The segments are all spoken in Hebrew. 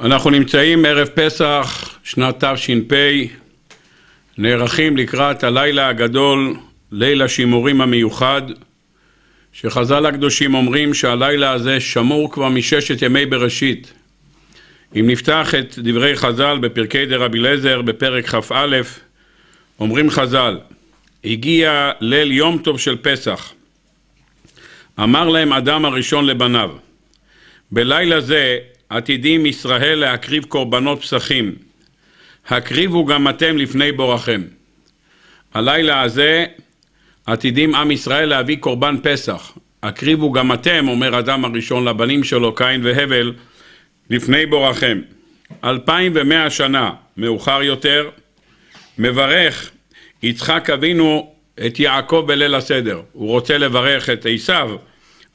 אנחנו נמצאים ערב פסח, שנת תש"פ, נערכים לקראת הלילה הגדול, ליל השימורים המיוחד, שחז"ל הקדושים אומרים שהלילה הזה שמור כבר מששת ימי בראשית. אם נפתח את דברי חז"ל בפרקי דרבי אליעזר בפרק כ"א, אומרים חז"ל, הגיע ליל יום טוב של פסח. אמר להם אדם הראשון לבניו, בלילה זה עתידים ישראל להקריב קורבנות פסחים. הקריבו גם אתם לפני בורכם. הלילה הזה עתידים עם ישראל להביא קורבן פסח. הקריבו גם אתם, אומר אדם הראשון לבנים שלו, קין והבל, לפני בורכם. אלפיים ומאה שנה מאוחר יותר, מברך יצחק אבינו את יעקב בליל הסדר. הוא רוצה לברך את עשיו,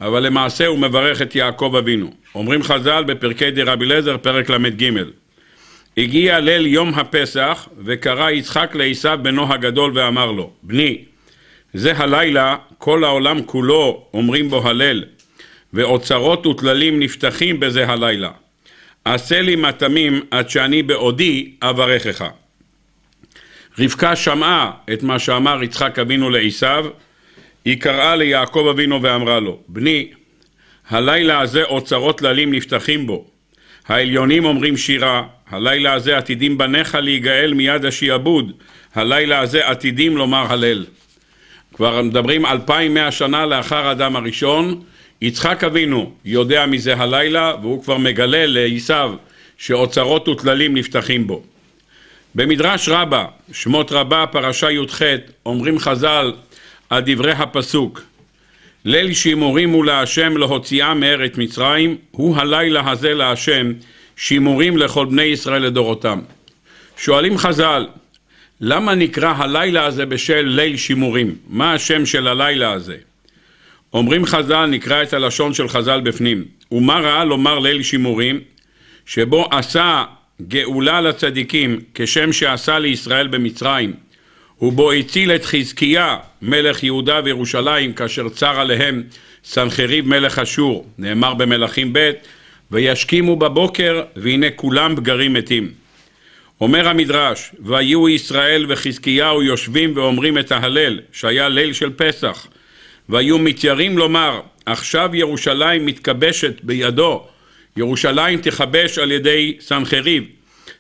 אבל למעשה הוא מברך את יעקב אבינו. אומרים חז"ל בפרקי דרבי אליעזר, פרק ל"ג: הגיע ליל יום הפסח, וקרא יצחק לעשו בנו הגדול ואמר לו, בני, זה הלילה, כל העולם כולו אומרים בו הלל, ואוצרות וטללים נפתחים בזה הלילה. עשה לי מטמים עד שאני בעודי אברכך. רבקה שמעה את מה שאמר יצחק אבינו לעשו, היא קראה ליעקב אבינו ואמרה לו, בני, הלילה הזה אוצרות טללים נפתחים בו. העליונים אומרים שירה, הלילה הזה עתידים בניך להיגאל מיד השעבוד, הלילה הזה עתידים לומר הלל. כבר מדברים מאה שנה לאחר האדם הראשון, יצחק אבינו יודע מזה הלילה והוא כבר מגלה לעשיו שאוצרות וטללים נפתחים בו. במדרש רבה, שמות רבה, פרשה י"ח, אומרים חז"ל על דברי הפסוק ליל שימורים להשם להוציאה מארץ מצרים, הוא הלילה הזה להשם שימורים לכל בני ישראל לדורותם. שואלים חז"ל, למה נקרא הלילה הזה בשל ליל שימורים? מה השם של הלילה הזה? אומרים חז"ל, נקרא את הלשון של חז"ל בפנים. ומה ראה לומר ליל שימורים? שבו עשה גאולה לצדיקים כשם שעשה לישראל במצרים. ובו הציל את חזקיה מלך יהודה וירושלים כאשר צר עליהם סנחריב מלך אשור, נאמר במלכים ב', וישכימו בבוקר והנה כולם בגרים מתים. אומר המדרש, והיו ישראל וחזקיהו יושבים ואומרים את ההלל, שהיה ליל של פסח, והיו מתיירים לומר, עכשיו ירושלים מתכבשת בידו, ירושלים תכבש על ידי סנחריב,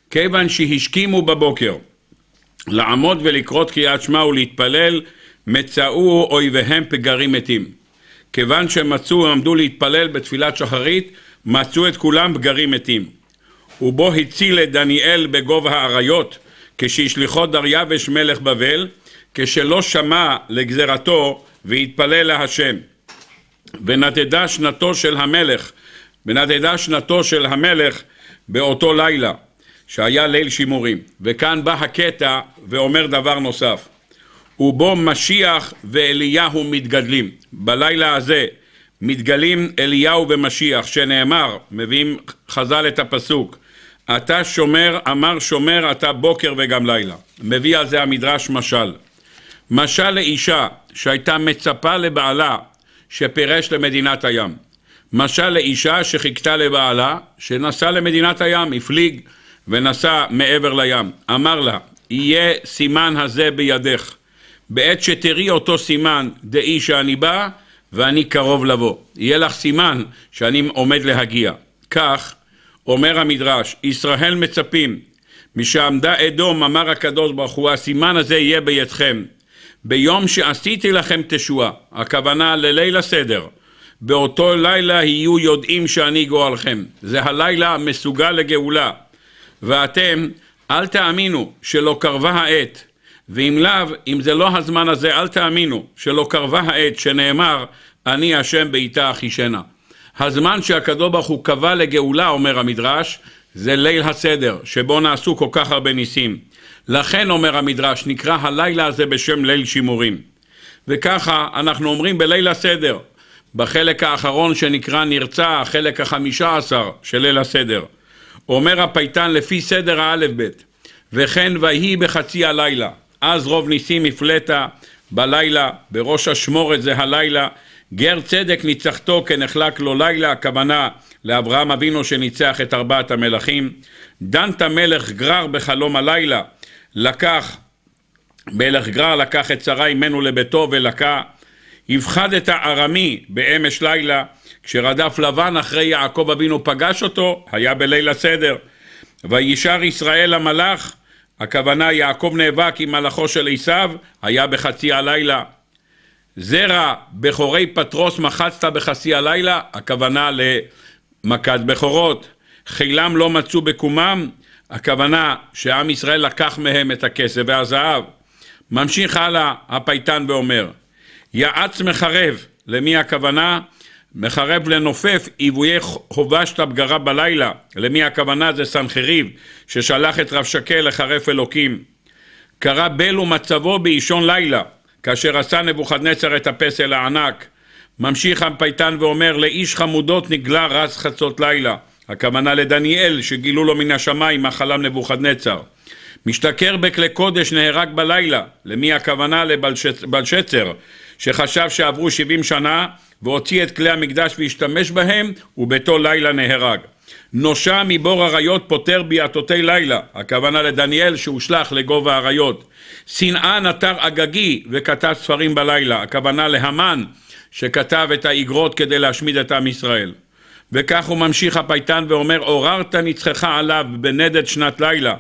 כיוון שהשכימו בבוקר. לעמוד ולקרות קריאת שמע ולהתפלל, מצאו אויביהם פגרים מתים. כיוון שמצאו ועמדו להתפלל בתפילת שחרית, מצאו את כולם פגרים מתים. ובו הציל את דניאל בגובה האריות, כשהשליחו דריווש מלך בבל, כשלא שמע לגזרתו והתפלל להשם. ונדדה שנתו של המלך, ונדדה שנתו של המלך באותו לילה. שהיה ליל שימורים, וכאן בא הקטע ואומר דבר נוסף, ובו משיח ואליהו מתגדלים. בלילה הזה מתגלים אליהו ומשיח, שנאמר, מביאים חז"ל את הפסוק, אתה שומר, אמר שומר, אתה בוקר וגם לילה. מביא על זה המדרש משל. משל לאישה שהייתה מצפה לבעלה שפירש למדינת הים. משל לאישה שחיכתה לבעלה שנסע למדינת הים, הפליג ונסע מעבר לים. אמר לה, יהיה סימן הזה בידך. בעת שתראי אותו סימן, דעי שאני בא ואני קרוב לבוא. יהיה לך סימן שאני עומד להגיע. כך אומר המדרש, ישראל מצפים, משעמדה אדום, אמר הקדוש ברוך הוא, הסימן הזה יהיה בידכם. ביום שעשיתי לכם תשועה, הכוונה לליל הסדר, באותו לילה יהיו יודעים שאני גואלכם. זה הלילה המסוגל לגאולה. ואתם, אל תאמינו שלא קרבה העת, ואם לאו, אם זה לא הזמן הזה, אל תאמינו שלא קרבה העת שנאמר, אני השם בעיטה אחישנה. הזמן שהקדוש ברוך הוא קבע לגאולה, אומר המדרש, זה ליל הסדר, שבו נעשו כל כך הרבה ניסים. לכן, אומר המדרש, נקרא הלילה הזה בשם ליל שימורים. וככה אנחנו אומרים בליל הסדר, בחלק האחרון שנקרא נרצה, החלק החמישה עשר של ליל הסדר. אומר הפייטן לפי סדר האלף-בית, וכן ויהי בחצי הלילה, אז רוב ניסים הפלטה בלילה, בראש אשמורת זה הלילה, גר צדק ניצחתו כנחלק לו לילה, הכוונה לאברהם אבינו שניצח את ארבעת המלכים. דנת מלך גרר בחלום הלילה, לקח, מלך גרר לקח את שרה עמנו לביתו ולקה את הארמי באמש לילה, כשרדף לבן אחרי יעקב אבינו פגש אותו, היה בליל הסדר. וישר ישראל המלאך, הכוונה יעקב נאבק עם מלאכו של עשיו, היה בחצי הלילה. זרע בכורי פטרוס מחצת בחצי הלילה, הכוונה למכת בכורות. חילם לא מצאו בקומם, הכוונה שעם ישראל לקח מהם את הכסף והזהב. ממשיך הלאה הפייטן ואומר, יעץ מחרב, למי הכוונה? מחרב לנופף, עיוויי חובשת בגרה בלילה, למי הכוונה? זה סנחריב, ששלח את רב שקל לחרף אלוקים. קרא בלו ומצבו באישון לילה, כאשר עשה נבוכדנצר את הפסל הענק. ממשיך הפייטן ואומר, לאיש חמודות נגלה רז חצות לילה. הכוונה לדניאל, שגילו לו מן השמיים מה חלם נבוכדנצר. משתכר בכלי קודש נהרג בלילה, למי הכוונה? לבלשצר, שחשב שעברו 70 שנה והוציא את כלי המקדש והשתמש בהם, וביתו לילה נהרג. נושע מבור אריות פותר ביעטותי לילה, הכוונה לדניאל שהושלך לגובה אריות. שנאה נטר אגגי וכתב ספרים בלילה, הכוונה להמן שכתב את האיגרות כדי להשמיד את עם ישראל. וכך הוא ממשיך הפייטן ואומר, עוררת נצחך עליו בנדד שנת לילה.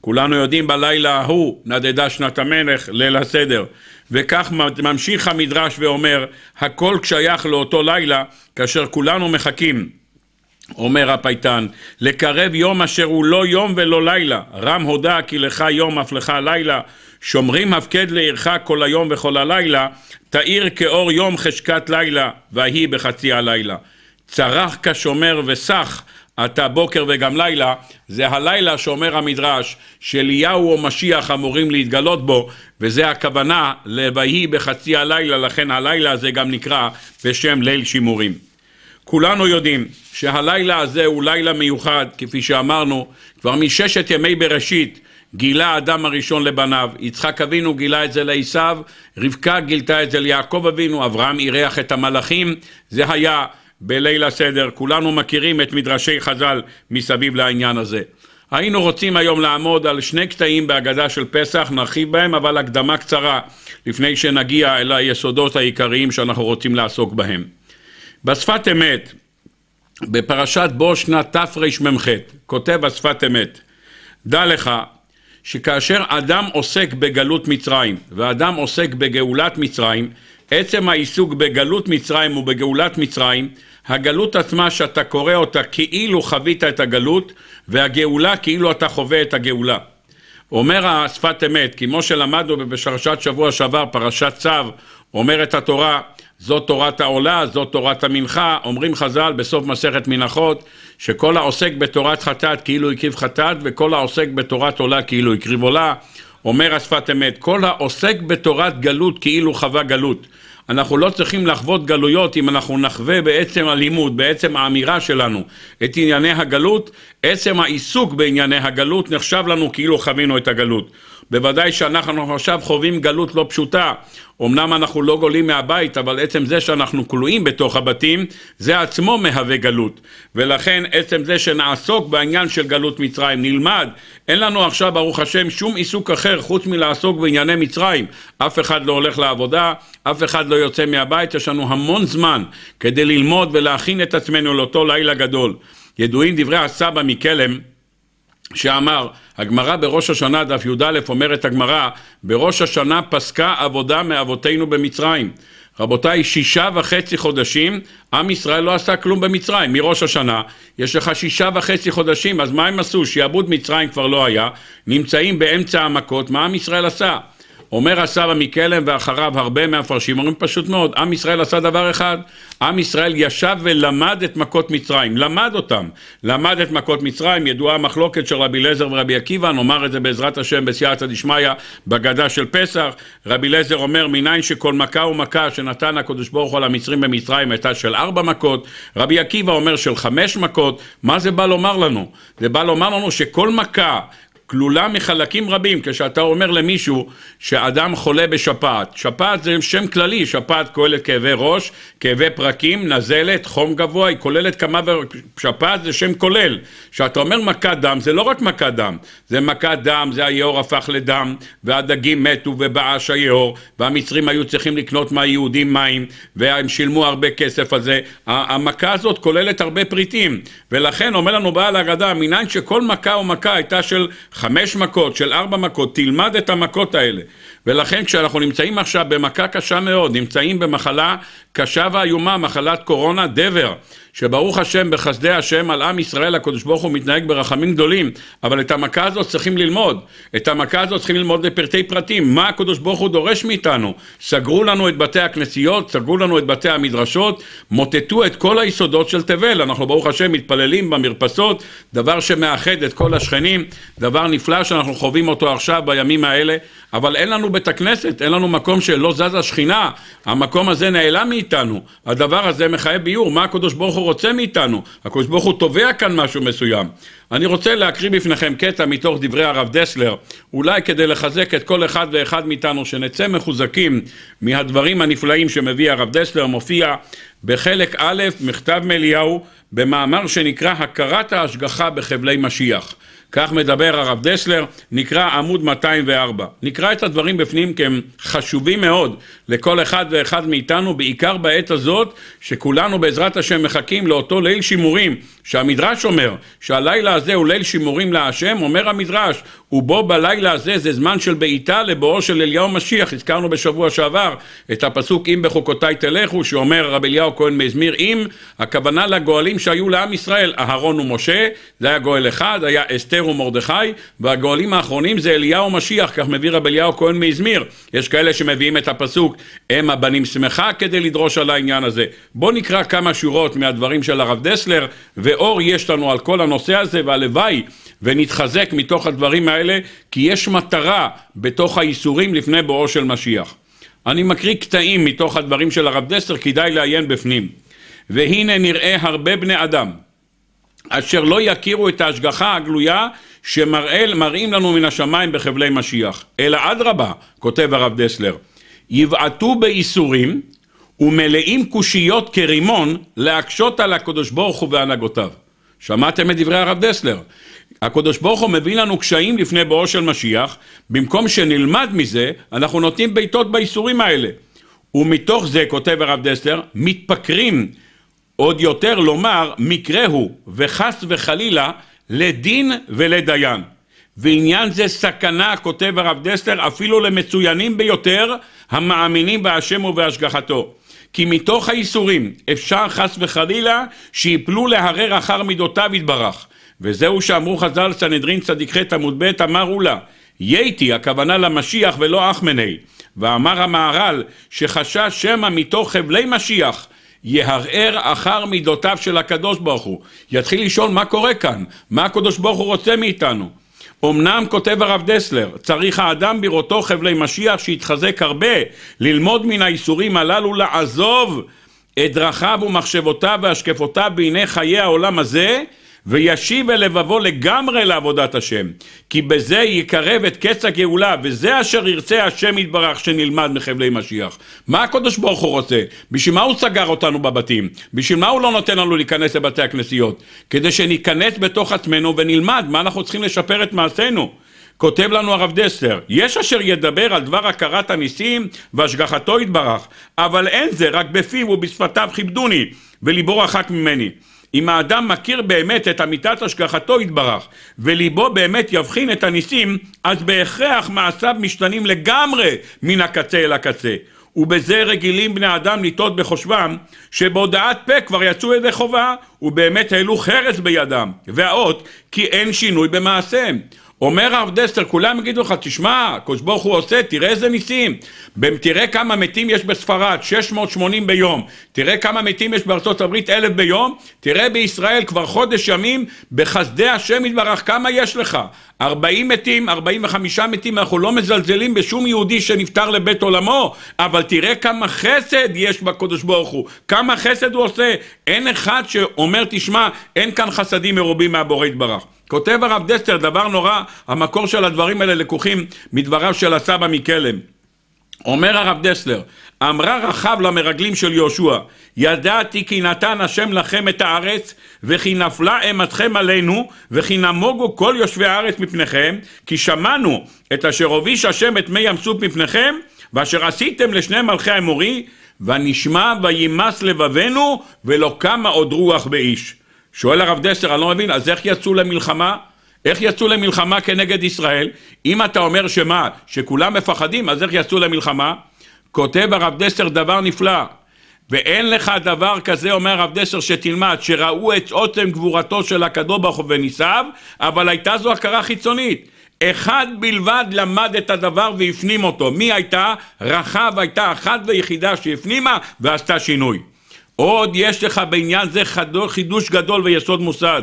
כולנו יודעים בלילה ההוא נדדה שנת המלך, ליל הסדר. וכך ממשיך המדרש ואומר, הכל שייך לאותו לילה, כאשר כולנו מחכים. אומר הפייטן, לקרב יום אשר הוא לא יום ולא לילה, רם הודה כי לך יום אף לך לילה, שומרים הפקד לעירך כל היום וכל הלילה, תאיר כאור יום חשקת לילה, ויהי בחצי הלילה. צרח כשומר וסח, אתה בוקר וגם לילה, זה הלילה שאומר המדרש, שאליהו או משיח אמורים להתגלות בו, וזה הכוונה ל"ויהי בחצי הלילה", לכן הלילה הזה גם נקרא בשם ליל שימורים. כולנו יודעים שהלילה הזה הוא לילה מיוחד, כפי שאמרנו, כבר מששת ימי בראשית גילה האדם הראשון לבניו, יצחק אבינו גילה את זה לעשו, רבקה גילתה את זה ליעקב אבינו, אברהם אירח את המלאכים, זה היה בליל הסדר, כולנו מכירים את מדרשי חז"ל מסביב לעניין הזה. היינו רוצים היום לעמוד על שני קטעים בהגדה של פסח, נרחיב בהם, אבל הקדמה קצרה לפני שנגיע אל היסודות העיקריים שאנחנו רוצים לעסוק בהם. בשפת אמת, בפרשת בו שנת תרמ"ח, כותב השפת אמת, דע לך שכאשר אדם עוסק בגלות מצרים, ואדם עוסק בגאולת מצרים, עצם העיסוק בגלות מצרים ובגאולת מצרים הגלות עצמה שאתה קורא אותה כאילו חווית את הגלות, והגאולה כאילו אתה חווה את הגאולה. אומר השפת אמת, כמו שלמדנו בשרשת שבוע שעבר, פרשת צו, אומרת התורה, זאת תורת העולה, זאת תורת המנחה, אומרים חז"ל בסוף מסכת מנחות, שכל העוסק בתורת חטאת כאילו הקריב חטאת, וכל העוסק בתורת עולה כאילו הקריב עולה. אומר השפת אמת, כל העוסק בתורת גלות כאילו חווה גלות. אנחנו לא צריכים לחוות גלויות אם אנחנו נחווה בעצם הלימוד, בעצם האמירה שלנו את ענייני הגלות, עצם העיסוק בענייני הגלות נחשב לנו כאילו חווינו את הגלות. בוודאי שאנחנו עכשיו חווים גלות לא פשוטה. אמנם אנחנו לא גולים מהבית, אבל עצם זה שאנחנו כלואים בתוך הבתים, זה עצמו מהווה גלות. ולכן עצם זה שנעסוק בעניין של גלות מצרים, נלמד, אין לנו עכשיו ברוך השם שום עיסוק אחר חוץ מלעסוק בענייני מצרים. אף אחד לא הולך לעבודה, אף אחד לא יוצא מהבית, יש לנו המון זמן כדי ללמוד ולהכין את עצמנו לאותו לילה גדול. ידועים דברי הסבא מקלם, שאמר, הגמרא בראש השנה, דף י"א, אומרת הגמרא, בראש השנה פסקה עבודה מאבותינו במצרים. רבותיי, שישה וחצי חודשים, עם ישראל לא עשה כלום במצרים, מראש השנה. יש לך שישה וחצי חודשים, אז מה הם עשו? שיעבוד מצרים כבר לא היה, נמצאים באמצע המכות, מה עם ישראל עשה? אומר הסבא מקלם ואחריו הרבה מהפרשים אומרים פשוט מאוד, עם ישראל עשה דבר אחד, עם ישראל ישב ולמד את מכות מצרים, למד אותם, למד את מכות מצרים, ידועה המחלוקת של רבי אליעזר ורבי עקיבא, נאמר את זה בעזרת השם בסייעתא דשמיא, בגדה של פסח, רבי אליעזר אומר, מניין שכל מכה ומכה שנתן הקדוש ברוך הוא למצרים במצרים הייתה של ארבע מכות, רבי עקיבא אומר של חמש מכות, מה זה בא לומר לנו? זה בא לומר לנו שכל מכה כלולה מחלקים רבים. כשאתה אומר למישהו שאדם חולה בשפעת, שפעת זה שם כללי, שפעת כוללת כאבי ראש, כאבי פרקים, נזלת, חום גבוה, היא כוללת כמה... שפעת זה שם כולל. כשאתה אומר מכת דם, זה לא רק מכת דם, זה מכת דם, זה היאור הפך לדם, והדגים מתו ובאש היאור, והמצרים היו צריכים לקנות מהיהודים מים, והם שילמו הרבה כסף על זה. המכה הזאת כוללת הרבה פריטים, ולכן אומר לנו בעל ההגדה, מנין שכל מכה ומכה הייתה של חמש מכות, של ארבע מכות, תלמד את המכות האלה. ולכן כשאנחנו נמצאים עכשיו במכה קשה מאוד, נמצאים במחלה קשה ואיומה, מחלת קורונה דבר, שברוך השם, בחסדי השם, על עם ישראל, הקדוש ברוך הוא מתנהג ברחמים גדולים, אבל את המכה הזאת צריכים ללמוד. את המכה הזאת צריכים ללמוד לפרטי פרטים. מה הקדוש ברוך הוא דורש מאיתנו? סגרו לנו את בתי הכנסיות, סגרו לנו את בתי המדרשות, מוטטו את כל היסודות של תבל. אנחנו ברוך השם מתפללים במרפסות, דבר שמאחד את כל השכנים, דבר נפלא שאנחנו חווים אותו עכשיו בימים האלה, אבל אין לנו בית הכנסת, אין לנו מקום שלא זזה שכינה, המקום הזה נעלם מאיתנו. הדבר הזה מחייב ביור, מה הקדוש ברוך הוא רוצה מאיתנו, הקדוש ברוך הוא תובע כאן משהו מסוים. אני רוצה להקריא בפניכם קטע מתוך דברי הרב דסלר, אולי כדי לחזק את כל אחד ואחד מאיתנו, שנצא מחוזקים מהדברים הנפלאים שמביא הרב דסלר, מופיע בחלק א', מכתב מאליהו, במאמר שנקרא הכרת ההשגחה בחבלי משיח. כך מדבר הרב דסלר, נקרא עמוד 204. נקרא את הדברים בפנים כי הם חשובים מאוד לכל אחד ואחד מאיתנו, בעיקר בעת הזאת, שכולנו בעזרת השם מחכים לאותו ליל שימורים, שהמדרש אומר, שהלילה הזה הוא ליל שימורים להשם, אומר המדרש, ובו בלילה הזה זה זמן של בעיטה לבואו של אליהו משיח, הזכרנו בשבוע שעבר את הפסוק אם בחוקותיי תלכו, שאומר רבי אליהו כהן מזמיר אם, הכוונה לגואלים שהיו לעם ישראל, אהרון ומשה, זה היה גואל אחד, היה אסתר אסתר ומרדכי, והגואלים האחרונים זה אליהו משיח, כך מביא רב אליהו כהן מאזמיר. יש כאלה שמביאים את הפסוק, אם הבנים שמחה כדי לדרוש על העניין הזה. בואו נקרא כמה שורות מהדברים של הרב דסלר, ואור יש לנו על כל הנושא הזה, והלוואי ונתחזק מתוך הדברים האלה, כי יש מטרה בתוך האיסורים לפני בואו של משיח. אני מקריא קטעים מתוך הדברים של הרב דסלר, כדאי לעיין בפנים. והנה נראה הרבה בני אדם. אשר לא יכירו את ההשגחה הגלויה שמראים לנו מן השמיים בחבלי משיח. אלא אדרבה, כותב הרב דסלר, יבעטו בייסורים ומלאים קושיות כרימון להקשות על הקדוש ברוך הוא והנהגותיו. שמעתם את דברי הרב דסלר? הקדוש ברוך הוא מביא לנו קשיים לפני בואו של משיח, במקום שנלמד מזה, אנחנו נותנים בעיטות בייסורים האלה. ומתוך זה, כותב הרב דסלר, מתפקרים עוד יותר לומר מקרה הוא, וחס וחלילה, לדין ולדיין. ועניין זה סכנה, כותב הרב דסלר, אפילו למצוינים ביותר המאמינים בהשם ובהשגחתו. כי מתוך האיסורים אפשר חס וחלילה שיפלו להרר אחר מידותיו יתברך. וזהו שאמרו חז"ל סנהדרין צדיק ח עמוד ב אמרו לה ייתי הכוונה למשיח ולא אחמני ואמר המהר"ל שחשש שמא מתוך חבלי משיח יהרהר אחר מידותיו של הקדוש ברוך הוא. יתחיל לשאול מה קורה כאן, מה הקדוש ברוך הוא רוצה מאיתנו. אמנם כותב הרב דסלר, צריך האדם בראותו חבלי משיח שיתחזק הרבה, ללמוד מן האיסורים הללו לעזוב את דרכיו ומחשבותיו והשקפותיו בעיני חיי העולם הזה, וישיב אל לבבו לגמרי לעבודת השם, כי בזה יקרב את קץ הגאולה, וזה אשר ירצה השם יתברך שנלמד מחבלי משיח. מה הקדוש ברוך הוא רוצה? בשביל מה הוא סגר אותנו בבתים? בשביל מה הוא לא נותן לנו להיכנס לבתי הכנסיות? כדי שניכנס בתוך עצמנו ונלמד מה אנחנו צריכים לשפר את מעשינו. כותב לנו הרב דסלר, יש אשר ידבר על דבר הכרת הניסים והשגחתו יתברך, אבל אין זה, רק בפיו ובשפתיו כיבדוני, וליבו רחק ממני. אם האדם מכיר באמת את אמיתת השגחתו יתברך, וליבו באמת יבחין את הניסים, אז בהכרח מעשיו משתנים לגמרי מן הקצה אל הקצה. ובזה רגילים בני אדם לטעות בחושבם, שבהודעת פה כבר יצאו ידי חובה, ובאמת העלו חרס בידם, והאות, כי אין שינוי במעשיהם. אומר הרב דסטר, כולם יגידו לך, תשמע, הקדוש ברוך הוא עושה, תראה איזה ניסים. תראה כמה מתים יש בספרד, 680 ביום. תראה כמה מתים יש בארצות הברית, אלף ביום. תראה בישראל כבר חודש ימים, בחסדי השם יתברך, כמה יש לך? 40 מתים, 45 מתים, אנחנו לא מזלזלים בשום יהודי שנפטר לבית עולמו, אבל תראה כמה חסד יש בקדוש ברוך הוא, כמה חסד הוא עושה. אין אחד שאומר, תשמע, אין כאן חסדים מרובים מהבורא יתברך. כותב הרב דסטר, דבר נורא, המקור של הדברים האלה לקוחים מדבריו של הסבא מקלם. אומר הרב דסלר, אמרה רחב למרגלים של יהושע, ידעתי כי נתן השם לכם את הארץ, וכי נפלה אימתכם עלינו, וכי נמוגו כל יושבי הארץ מפניכם, כי שמענו את אשר הוביש השם את מי ים סוף מפניכם, ואשר עשיתם לשני מלכי האמורי, ונשמע וימס לבבנו, ולא קמה עוד רוח באיש. שואל הרב דסר, אני לא מבין, אז איך יצאו למלחמה? איך יצאו למלחמה כנגד ישראל? אם אתה אומר שמה, שכולם מפחדים, אז איך יצאו למלחמה? כותב הרב דסר דבר נפלא, ואין לך דבר כזה, אומר הרב דסר, שתלמד, שראו את עוצם גבורתו של הקדוש ברוך הוא וניסיו, אבל הייתה זו הכרה חיצונית. אחד בלבד למד את הדבר והפנים אותו. מי הייתה? רחב הייתה אחת ויחידה שהפנימה ועשתה שינוי. עוד יש לך בעניין זה חידוש גדול ויסוד מוסד.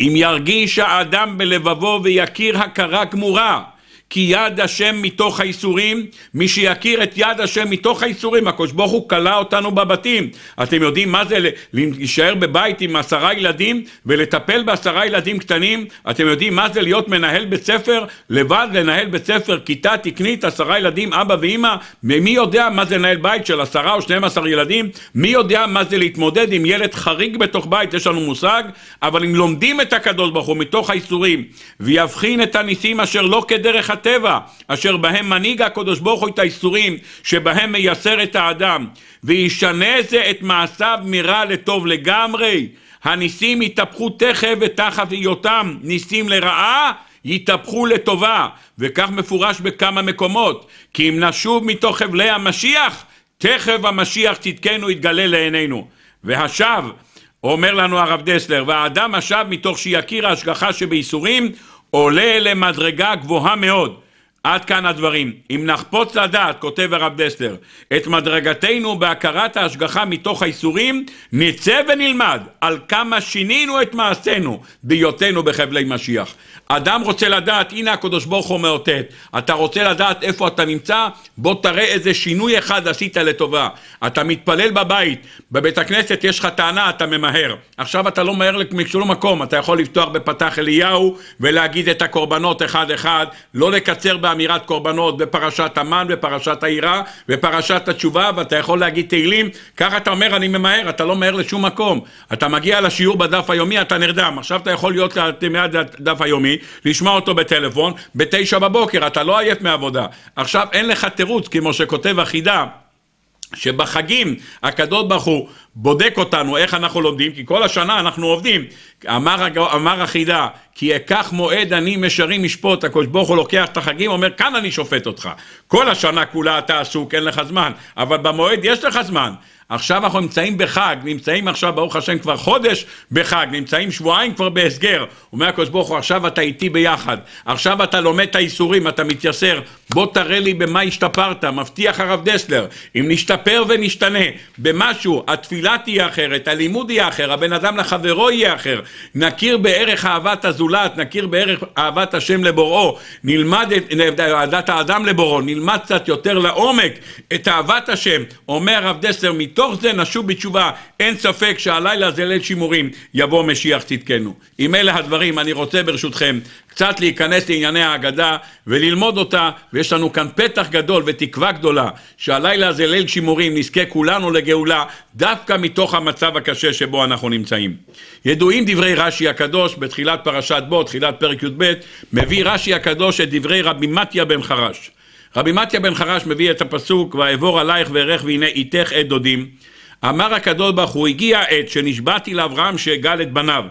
אם ירגיש האדם בלבבו ויכיר הכרה גמורה כי יד השם מתוך הייסורים, מי שיכיר את יד השם מתוך הייסורים, הקדוש ברוך הוא כלא אותנו בבתים. אתם יודעים מה זה להישאר בבית עם עשרה ילדים ולטפל בעשרה ילדים קטנים? אתם יודעים מה זה להיות מנהל בית ספר לבד, לנהל בית ספר, כיתה תקנית, עשרה ילדים, אבא ואימא? מי יודע מה זה לנהל בית של עשרה או שנים עשר ילדים? מי יודע מה זה להתמודד עם ילד חריג בתוך בית? יש לנו מושג, אבל אם לומדים את הקדוש ברוך הוא מתוך הייסורים, ויבחין את הניסים אשר לא כדרך הטבע, אשר בהם מנהיג הקדוש ברוך הוא את האיסורים שבהם מייסר את האדם, וישנה זה את מעשיו מרע לטוב לגמרי. הניסים יתהפכו תכף ותחת היותם ניסים לרעה, יתהפכו לטובה, וכך מפורש בכמה מקומות, כי אם נשוב מתוך חבלי המשיח, תכף המשיח צדקנו יתגלה לעינינו. והשב, אומר לנו הרב דסלר, והאדם השב מתוך שיכיר ההשגחה שבייסורים, עולה למדרגה גבוהה מאוד. עד כאן הדברים. אם נחפוץ לדעת, כותב הרב דסלר, את מדרגתנו בהכרת ההשגחה מתוך האיסורים, נצא ונלמד על כמה שינינו את מעשינו בהיותנו בחבלי משיח. אדם רוצה לדעת, הנה הקדוש ברוך הוא מאותת. אתה רוצה לדעת איפה אתה נמצא? בוא תראה איזה שינוי אחד עשית לטובה. אתה מתפלל בבית, בבית הכנסת יש לך טענה, אתה ממהר. עכשיו אתה לא ממהר לשום מקום, אתה יכול לפתוח בפתח אליהו ולהגיד את הקורבנות אחד-אחד, לא לקצר בה... באמירת קורבנות, בפרשת המן, בפרשת העירה, בפרשת התשובה, ואתה יכול להגיד תהילים, ככה אתה אומר אני ממהר, אתה לא ממהר לשום מקום. אתה מגיע לשיעור בדף היומי, אתה נרדם. עכשיו אתה יכול להיות ליד הדף היומי, לשמוע אותו בטלפון, בתשע בבוקר, אתה לא עייף מעבודה. עכשיו אין לך תירוץ, כמו שכותב החידה. שבחגים הקדוש ברוך הוא בודק אותנו איך אנחנו לומדים, כי כל השנה אנחנו עובדים. אמר, אמר החידה, כי אקח מועד אני משרים משפוט, הקדוש ברוך הוא לוקח את החגים, אומר כאן אני שופט אותך. כל השנה כולה אתה עסוק, אין לך זמן, אבל במועד יש לך זמן. עכשיו אנחנו נמצאים בחג, נמצאים עכשיו, ברוך השם, כבר חודש בחג, נמצאים שבועיים כבר בהסגר. אומר הקדוש ברוך הוא, עכשיו אתה איתי ביחד, עכשיו אתה לומד את האיסורים, אתה מתייסר, בוא תראה לי במה השתפרת, מבטיח הרב דסלר, אם נשתפר ונשתנה במשהו, התפילה תהיה אחרת, הלימוד יהיה אחר, הבן אדם לחברו יהיה אחר, נכיר בערך אהבת הזולת, נכיר בערך אהבת השם לבוראו, נלמד את אהבת האדם לבוראו, נלמד קצת יותר לעומק את אהבת השם, אומר הרב דסלר, מתוך מתוך זה נשוב בתשובה, אין ספק שהלילה זה ליל שימורים, יבוא משיח צדקנו. עם אלה הדברים, אני רוצה ברשותכם קצת להיכנס לענייני ההגדה וללמוד אותה, ויש לנו כאן פתח גדול ותקווה גדולה, שהלילה זה ליל שימורים, נזכה כולנו לגאולה, דווקא מתוך המצב הקשה שבו אנחנו נמצאים. ידועים דברי רש"י הקדוש בתחילת פרשת בו, תחילת פרק י"ב, מביא רש"י הקדוש את דברי רבי מתיה בן חרש. רבי מתיה בן חרש מביא את הפסוק, ואעבור עלייך וארך והנה איתך את דודים. אמר הקדוש ברוך הוא, הגיע העת שנשבעתי לאברהם שאגל את בניו,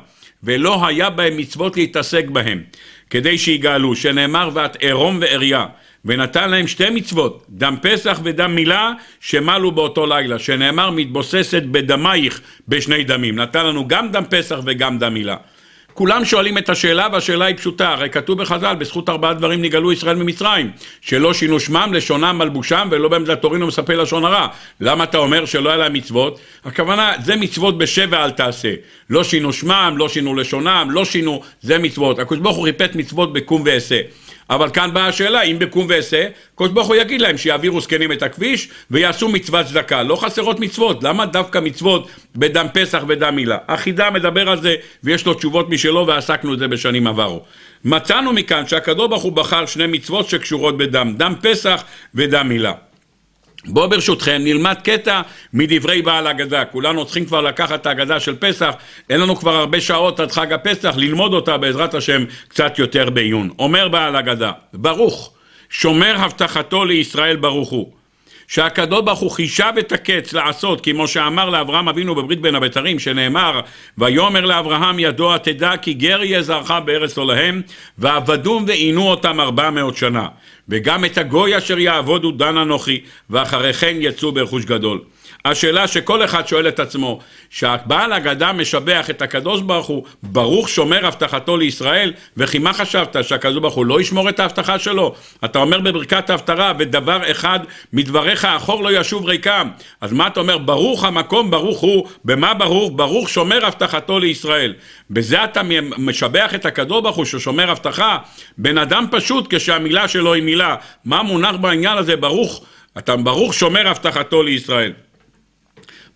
ולא היה בהם מצוות להתעסק בהם, כדי שיגאלו, שנאמר ואת ערום ועריה, ונתן להם שתי מצוות, דם פסח ודם מילה, שמלו באותו לילה, שנאמר מתבוססת בדמייך בשני דמים. נתן לנו גם דם פסח וגם דם מילה. כולם שואלים את השאלה, והשאלה היא פשוטה, הרי כתוב בחז"ל, בזכות ארבעה דברים נגאלו ישראל ממצרים, שלא שינו שמם, לשונם, מלבושם, ולא בעמדתורין ומספר לשון הרע. למה אתה אומר שלא היה להם מצוות? הכוונה, זה מצוות בשב ואל תעשה. לא שינו שמם, לא שינו לשונם, לא שינו, זה מצוות. הקדוש ברוך הוא חיפש מצוות בקום ועשה. אבל כאן באה השאלה, אם בקום ועשה, הקדוש ברוך הוא יגיד להם שיעבירו זקנים את הכביש ויעשו מצוות צדקה. לא חסרות מצוות, למה דווקא מצוות בדם פסח ודם מילה? החידה מדבר על זה ויש לו תשובות משלו ועסקנו את זה בשנים עברו. מצאנו מכאן שהקדוש ברוך הוא בחר שני מצוות שקשורות בדם, דם פסח ודם מילה. בואו ברשותכם נלמד קטע מדברי בעל הגדה. כולנו צריכים כבר לקחת את ההגדה של פסח, אין לנו כבר הרבה שעות עד חג הפסח, ללמוד אותה בעזרת השם קצת יותר בעיון. אומר בעל הגדה, ברוך, שומר הבטחתו לישראל ברוך הוא. שהקדוש ברוך הוא חישב את הקץ לעשות, כמו שאמר לאברהם אבינו בברית בין הבתרים, שנאמר, ויאמר לאברהם ידוע תדע כי גר יהיה זרעך בארץ לא להם, ועבדום ועינו אותם ארבע מאות שנה. וגם את הגוי אשר יעבודו דן אנוכי, ואחרי כן יצאו ברכוש גדול. השאלה שכל אחד שואל את עצמו, שבעל הגדה משבח את הקדוש ברוך הוא, ברוך שומר הבטחתו לישראל, וכי מה חשבת, שהקדוש ברוך הוא לא ישמור את ההבטחה שלו? אתה אומר בברכת ההפטרה, ודבר אחד מדבריך אחור לא ישוב ריקם. אז מה אתה אומר, ברוך המקום, ברוך הוא, במה ברוך? ברוך שומר הבטחתו לישראל. בזה אתה משבח את הקדוש ברוך הוא ששומר הבטחה? בן אדם פשוט, כשהמילה שלו היא מילה, מה מונח בעניין הזה, ברוך? אתה ברוך שומר הבטחתו לישראל.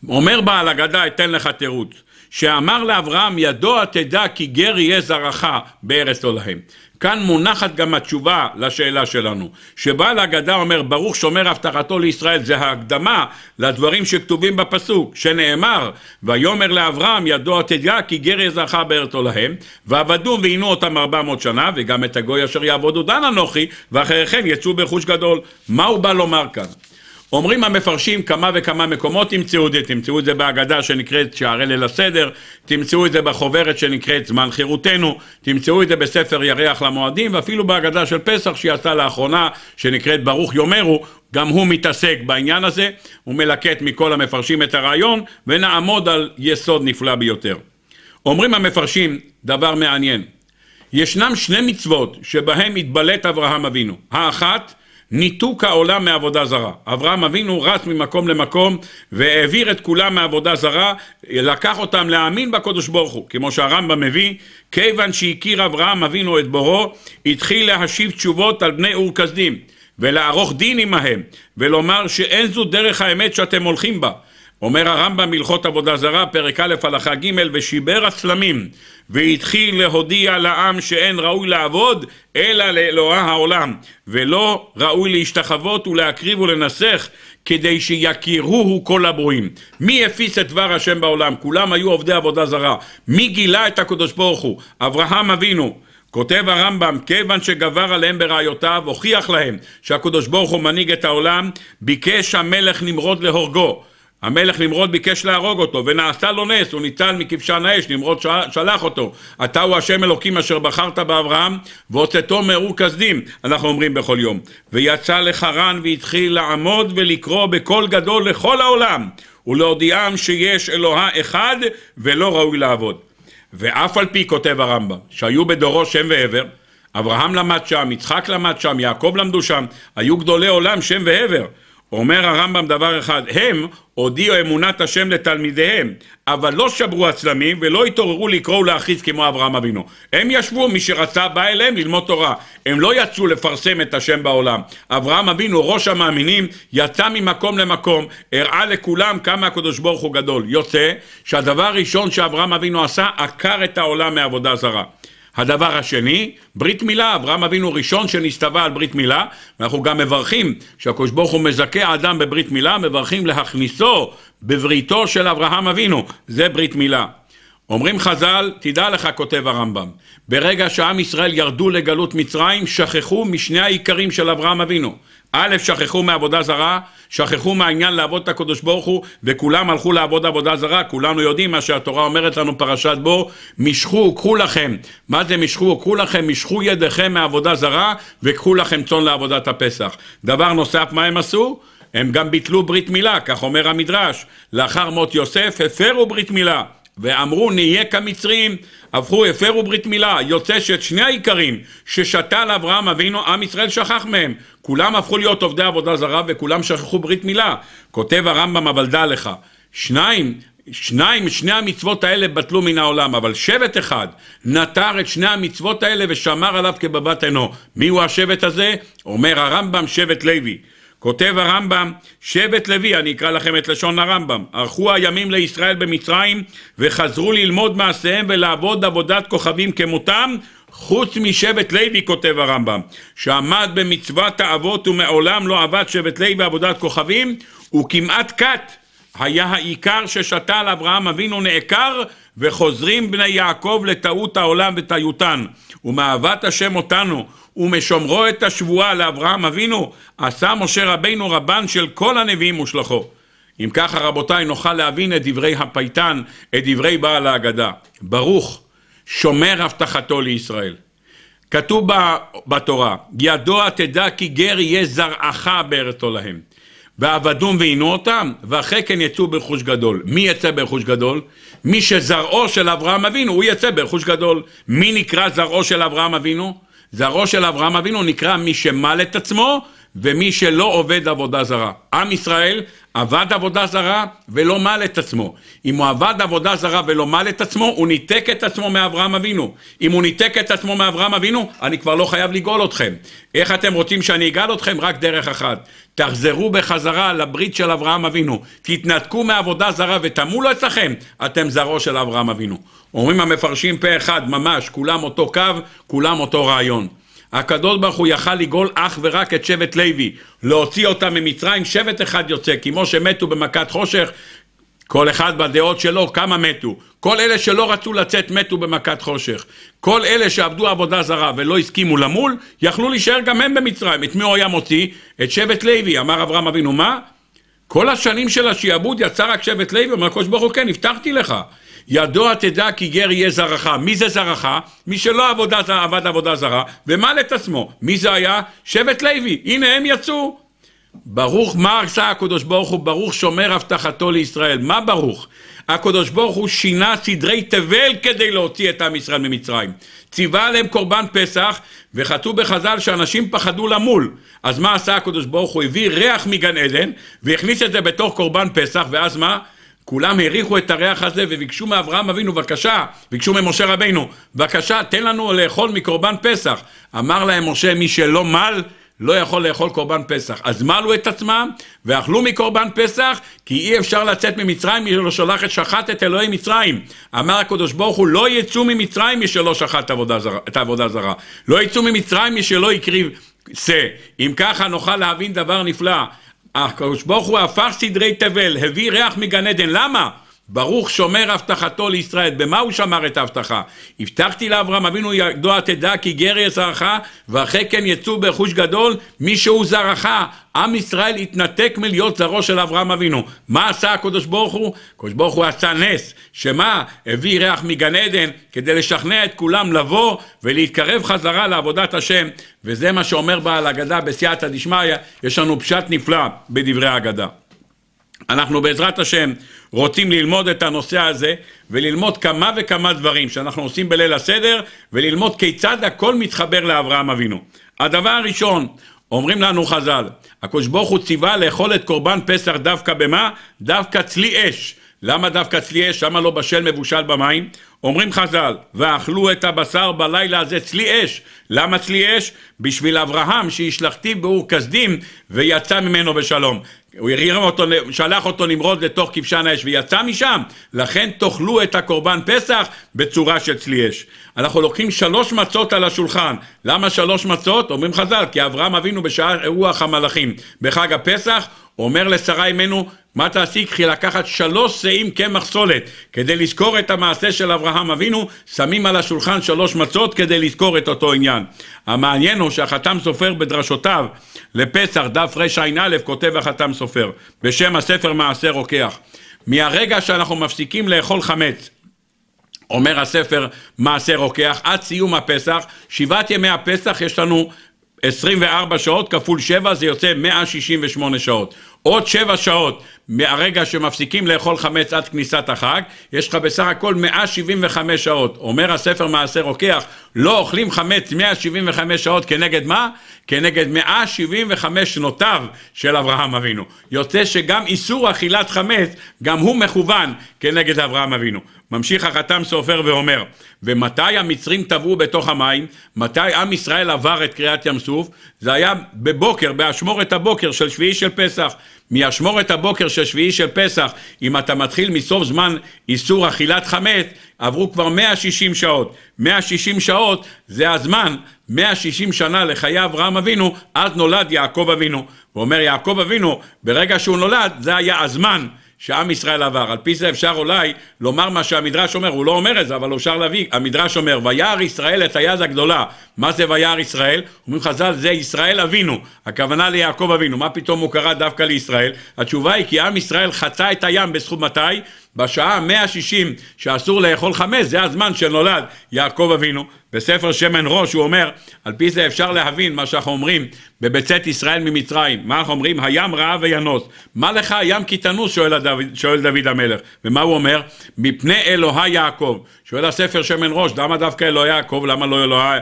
אומר בעל הגדה, אתן לך תירוץ, שאמר לאברהם, ידוע תדע כי גר יהיה זרעך בארץ לא להם. כאן מונחת גם התשובה לשאלה שלנו, שבעל הגדה אומר, ברוך שומר הבטחתו לישראל, זה ההקדמה לדברים שכתובים בפסוק, שנאמר, ויאמר לאברהם, ידוע תדע כי גר יהיה זרעך בארץ לא להם, ועבדום ועינו אותם ארבע מאות שנה, וגם את הגוי אשר יעבודו דן אנוכי, ואחריכם יצאו ברכוש גדול. מה הוא בא לומר כאן? אומרים המפרשים כמה וכמה מקומות תמצאו את זה, תמצאו את זה בהגדה שנקראת שערי ליל הסדר, תמצאו את זה בחוברת שנקראת זמן חירותנו, תמצאו את זה בספר ירח למועדים, ואפילו בהגדה של פסח שיצא לאחרונה, שנקראת ברוך יאמרו, גם הוא מתעסק בעניין הזה, הוא מלקט מכל המפרשים את הרעיון, ונעמוד על יסוד נפלא ביותר. אומרים המפרשים דבר מעניין, ישנם שני מצוות שבהם התבלט אברהם אבינו, האחת ניתוק העולם מעבודה זרה. אברהם אבינו רץ ממקום למקום והעביר את כולם מעבודה זרה, לקח אותם להאמין בקדוש ברוך הוא, כמו שהרמב"ם מביא, כיוון שהכיר אברהם אבינו את בוראו, התחיל להשיב תשובות על בני אור כסדים, ולערוך דין עמהם, ולומר שאין זו דרך האמת שאתם הולכים בה. אומר הרמב"ם הלכות עבודה זרה, פרק א' הלכה ג' ושיבר הצלמים והתחיל להודיע לעם שאין ראוי לעבוד אלא לאלוהי העולם ולא ראוי להשתחוות ולהקריב ולנסח כדי שיכירוהו כל הברואים. מי הפיץ את דבר השם בעולם? כולם היו עובדי עבודה זרה. מי גילה את הקדוש ברוך הוא? אברהם אבינו. כותב הרמב"ם, כיוון שגבר עליהם ברעיותיו, הוכיח להם שהקדוש ברוך הוא מנהיג את העולם, ביקש המלך נמרוד להורגו. המלך נמרוד ביקש להרוג אותו, ונעשה לו נס, הוא ניצל מכבשן האש, נמרוד שלח אותו. אתה הוא השם אלוקים אשר בחרת באברהם, והוצאתו מאור כשדים, אנחנו אומרים בכל יום. ויצא לחרן והתחיל לעמוד ולקרוא בקול גדול לכל העולם, ולהודיעם שיש אלוהה אחד ולא ראוי לעבוד. ואף על פי, כותב הרמב"ם, שהיו בדורו שם ועבר, אברהם למד שם, יצחק למד שם, יעקב למדו שם, היו גדולי עולם שם ועבר. אומר הרמב"ם דבר אחד, הם הודיעו אמונת השם לתלמידיהם, אבל לא שברו הצלמים ולא התעוררו לקרוא ולהכריז כמו אברהם אבינו. הם ישבו, מי שרצה בא אליהם ללמוד תורה. הם לא יצאו לפרסם את השם בעולם. אברהם אבינו, ראש המאמינים, יצא ממקום למקום, הראה לכולם כמה הקדוש ברוך הוא גדול. יוצא שהדבר הראשון שאברהם אבינו עשה, עקר את העולם מעבודה זרה. הדבר השני, ברית מילה, אברהם אבינו ראשון שנסתווה על ברית מילה, ואנחנו גם מברכים, שהקדוש ברוך הוא מזכה אדם בברית מילה, מברכים להכניסו בבריתו של אברהם אבינו, זה ברית מילה. אומרים חז"ל, תדע לך, כותב הרמב"ם, ברגע שעם ישראל ירדו לגלות מצרים, שכחו משני העיקרים של אברהם אבינו, א', שכחו מעבודה זרה, שכחו מהעניין לעבוד את הקדוש ברוך הוא, וכולם הלכו לעבוד עבודה זרה, כולנו יודעים מה שהתורה אומרת לנו פרשת בו, משכו, קחו לכם, מה זה משכו? קחו לכם, משכו ידיכם מעבודה זרה, וקחו לכם צאן לעבודת הפסח. דבר נוסף, מה הם עשו? הם גם ביטלו ברית מילה, כך אומר המדרש. לאחר מות יוסף הפרו ברית מילה. ואמרו נהיה כמצרים, הפכו, הפרו ברית מילה, יוצא שאת שני העיקרים ששתל אברהם אבינו, עם ישראל שכח מהם, כולם הפכו להיות עובדי עבודה זרה וכולם שכחו ברית מילה, כותב הרמב"ם אבל דע לך, שניים, שניים, שני המצוות האלה בטלו מן העולם, אבל שבט אחד נטר את שני המצוות האלה ושמר עליו כבבת עינו. מי הוא השבט הזה? אומר הרמב"ם שבט לוי. כותב הרמב"ם, שבט לוי, אני אקרא לכם את לשון הרמב"ם, ערכו הימים לישראל במצרים וחזרו ללמוד מעשיהם ולעבוד עבודת כוכבים כמותם, חוץ משבט לוי, כותב הרמב"ם, שעמד במצוות האבות ומעולם לא עבד שבט לוי עבודת כוכבים, הוא כמעט כת, היה העיקר ששתל אברהם אבינו נעקר וחוזרים בני יעקב לטעות העולם וטעותן. ומאהבת השם אותנו ומשומרו את השבועה לאברהם אבינו, עשה משה רבינו רבן של כל הנביאים ושלחו. אם ככה רבותיי נוכל להבין את דברי הפייטן, את דברי בעל ההגדה. ברוך שומר הבטחתו לישראל. כתוב בתורה, ידוע תדע כי גר יהיה זרעך בארץ להם. ועבדום ועינו אותם, ואחרי כן יצאו ברכוש גדול. מי יצא ברכוש גדול? מי שזרעו של אברהם אבינו, הוא יצא ברכוש גדול. מי נקרא זרעו של אברהם אבינו? זרעו של אברהם אבינו נקרא מי שמל את עצמו ומי שלא עובד עבודה זרה. עם ישראל עבד עבודה זרה ולא מל את עצמו. אם הוא עבד עבודה זרה ולא מל את עצמו, הוא ניתק את עצמו מאברהם אבינו. אם הוא ניתק את עצמו מאברהם אבינו, אני כבר לא חייב לגאול אתכם. איך אתם רוצים שאני אגאל אתכם? רק דרך אחת. תחזרו בחזרה לברית של אברהם אבינו. תתנתקו מעבודה זרה ותמולו אצלכם, אתם זרעו של אברהם אבינו. אומרים המפרשים פה אחד, ממש, כולם אותו קו, כולם אותו רעיון. הקדוש ברוך הוא יכל לגאול אך ורק את שבט לוי, להוציא אותם ממצרים, שבט אחד יוצא, כמו שמתו במכת חושך, כל אחד בדעות שלו, כמה מתו. כל אלה שלא רצו לצאת, מתו במכת חושך. כל אלה שעבדו עבודה זרה ולא הסכימו למול, יכלו להישאר גם הם במצרים. את מי הוא היה מוציא? את שבט לוי. אמר אברהם אבינו, מה? כל השנים של השיעבוד יצא רק שבט לוי, אמר הקדוש ברוך הוא, כן, הבטחתי לך. ידוע תדע כי גר יהיה זרעך. מי זה זרעך? מי שלא עבודה, עבד עבודה זרה, ומל את עצמו. מי זה היה? שבט לוי. הנה הם יצאו. ברוך מה עשה הקדוש ברוך הוא? ברוך שומר הבטחתו לישראל. מה ברוך? הקדוש ברוך הוא שינה סדרי תבל כדי להוציא את עם ישראל ממצרים. ציווה עליהם קורבן פסח, וחטאו בחז"ל שאנשים פחדו למול. אז מה עשה הקדוש ברוך הוא? הביא ריח מגן עדן, והכניס את זה בתוך קורבן פסח, ואז מה? כולם העריכו את הריח הזה וביקשו מאברהם אבינו, בבקשה, ביקשו ממשה רבינו, בבקשה, תן לנו לאכול מקורבן פסח. אמר להם משה, מי שלא מל, לא יכול לאכול קורבן פסח. אז מלו את עצמם ואכלו מקורבן פסח, כי אי אפשר לצאת ממצרים מי שלא שולח את שחט את אלוהי מצרים. אמר הקדוש ברוך הוא, לא יצאו ממצרים מי שלא שחט את העבודה זרה. לא יצאו ממצרים מי שלא הקריב שא. אם ככה נוכל להבין דבר נפלא. הקדוש ברוך הוא הפך סדרי תבל, הביא ריח מגן עדן, למה? ברוך שומר הבטחתו לישראל. במה הוא שמר את ההבטחה? הבטחתי לאברהם אבינו ידוע תדע כי גר יהיה זרעך ואחרי כן יצאו ברכוש גדול מי שהוא זרעך. עם ישראל התנתק מלהיות זרעו של אברהם אבינו. מה עשה הקדוש ברוך הוא? הקדוש ברוך הוא עשה נס, שמה? הביא ריח מגן עדן כדי לשכנע את כולם לבוא ולהתקרב חזרה לעבודת השם. וזה מה שאומר בעל הגדה בסייעתא דשמיא, יש לנו פשט נפלא בדברי ההגדה. אנחנו בעזרת השם רוצים ללמוד את הנושא הזה וללמוד כמה וכמה דברים שאנחנו עושים בליל הסדר וללמוד כיצד הכל מתחבר לאברהם אבינו. הדבר הראשון, אומרים לנו חז"ל, הקדוש ברוך הוא ציווה לאכול את קורבן פסח דווקא במה? דווקא צלי אש. למה דווקא צלי אש, שמה לא בשל מבושל במים? אומרים חז"ל, ואכלו את הבשר בלילה הזה צלי אש. למה צלי אש? בשביל אברהם שהשלכתי באור כסדים ויצא ממנו בשלום. הוא הרים אותו, שלח אותו נמרוד לתוך כבשן האש ויצא משם, לכן תאכלו את הקורבן פסח בצורה של צלי אש. אנחנו לוקחים שלוש מצות על השולחן. למה שלוש מצות? אומרים חז"ל, כי אברהם אבינו בשעה רוח המלאכים. בחג הפסח אומר לשרה אמנו מה תעשי? קחי לקחת שלוש שאים קמח סולת. כדי לזכור את המעשה של אברהם אבינו, שמים על השולחן שלוש מצות כדי לזכור את אותו עניין. המעניין הוא שהחתם סופר בדרשותיו לפסח, דף רע"א, כותב החתם סופר, בשם הספר מעשה רוקח. מהרגע שאנחנו מפסיקים לאכול חמץ, אומר הספר מעשה רוקח, עד סיום הפסח, שבעת ימי הפסח יש לנו 24 שעות כפול 7 זה יוצא 168 שעות. עוד שבע שעות מהרגע שמפסיקים לאכול חמץ עד כניסת החג, יש לך בסך הכל 175 שעות. אומר הספר מעשה רוקח, לא אוכלים חמץ 175 שעות כנגד מה? כנגד 175 שנותיו של אברהם אבינו. יוצא שגם איסור אכילת חמץ, גם הוא מכוון כנגד אברהם אבינו. ממשיך החתם סופר ואומר, ומתי המצרים טבעו בתוך המים? מתי עם ישראל עבר את קריעת ים סוף? זה היה בבוקר, באשמורת הבוקר של שביעי של פסח. מאשמורת הבוקר של שביעי של פסח, אם אתה מתחיל מסוף זמן איסור אכילת חמץ, עברו כבר 160 שעות. 160 שעות זה הזמן, 160 שנה לחיי אברהם אבינו, אז נולד יעקב אבינו. ואומר יעקב אבינו, ברגע שהוא נולד, זה היה הזמן. שעם ישראל עבר. על פי זה אפשר אולי לומר מה שהמדרש אומר, הוא לא אומר את זה, אבל אפשר להביא, המדרש אומר, וירא ישראל את היד הגדולה. מה זה וירא ישראל? אומרים חז"ל, זה ישראל אבינו, הכוונה ליעקב אבינו. מה פתאום הוא קרא דווקא לישראל? התשובה היא כי עם ישראל חצה את הים בסכום מתי? בשעה 160 שאסור לאכול חמץ, זה הזמן שנולד יעקב אבינו. בספר שמן ראש הוא אומר, על פי זה אפשר להבין מה שאנחנו אומרים בבצאת ישראל ממצרים. מה אנחנו אומרים? הים רעב וינוס. מה לך הים כי תנוס? שואל שואל דוד המלך. ומה הוא אומר? מפני אלוהי יעקב. שואל הספר שמן ראש, למה דווקא אלוהי יעקב? למה לא אלוהי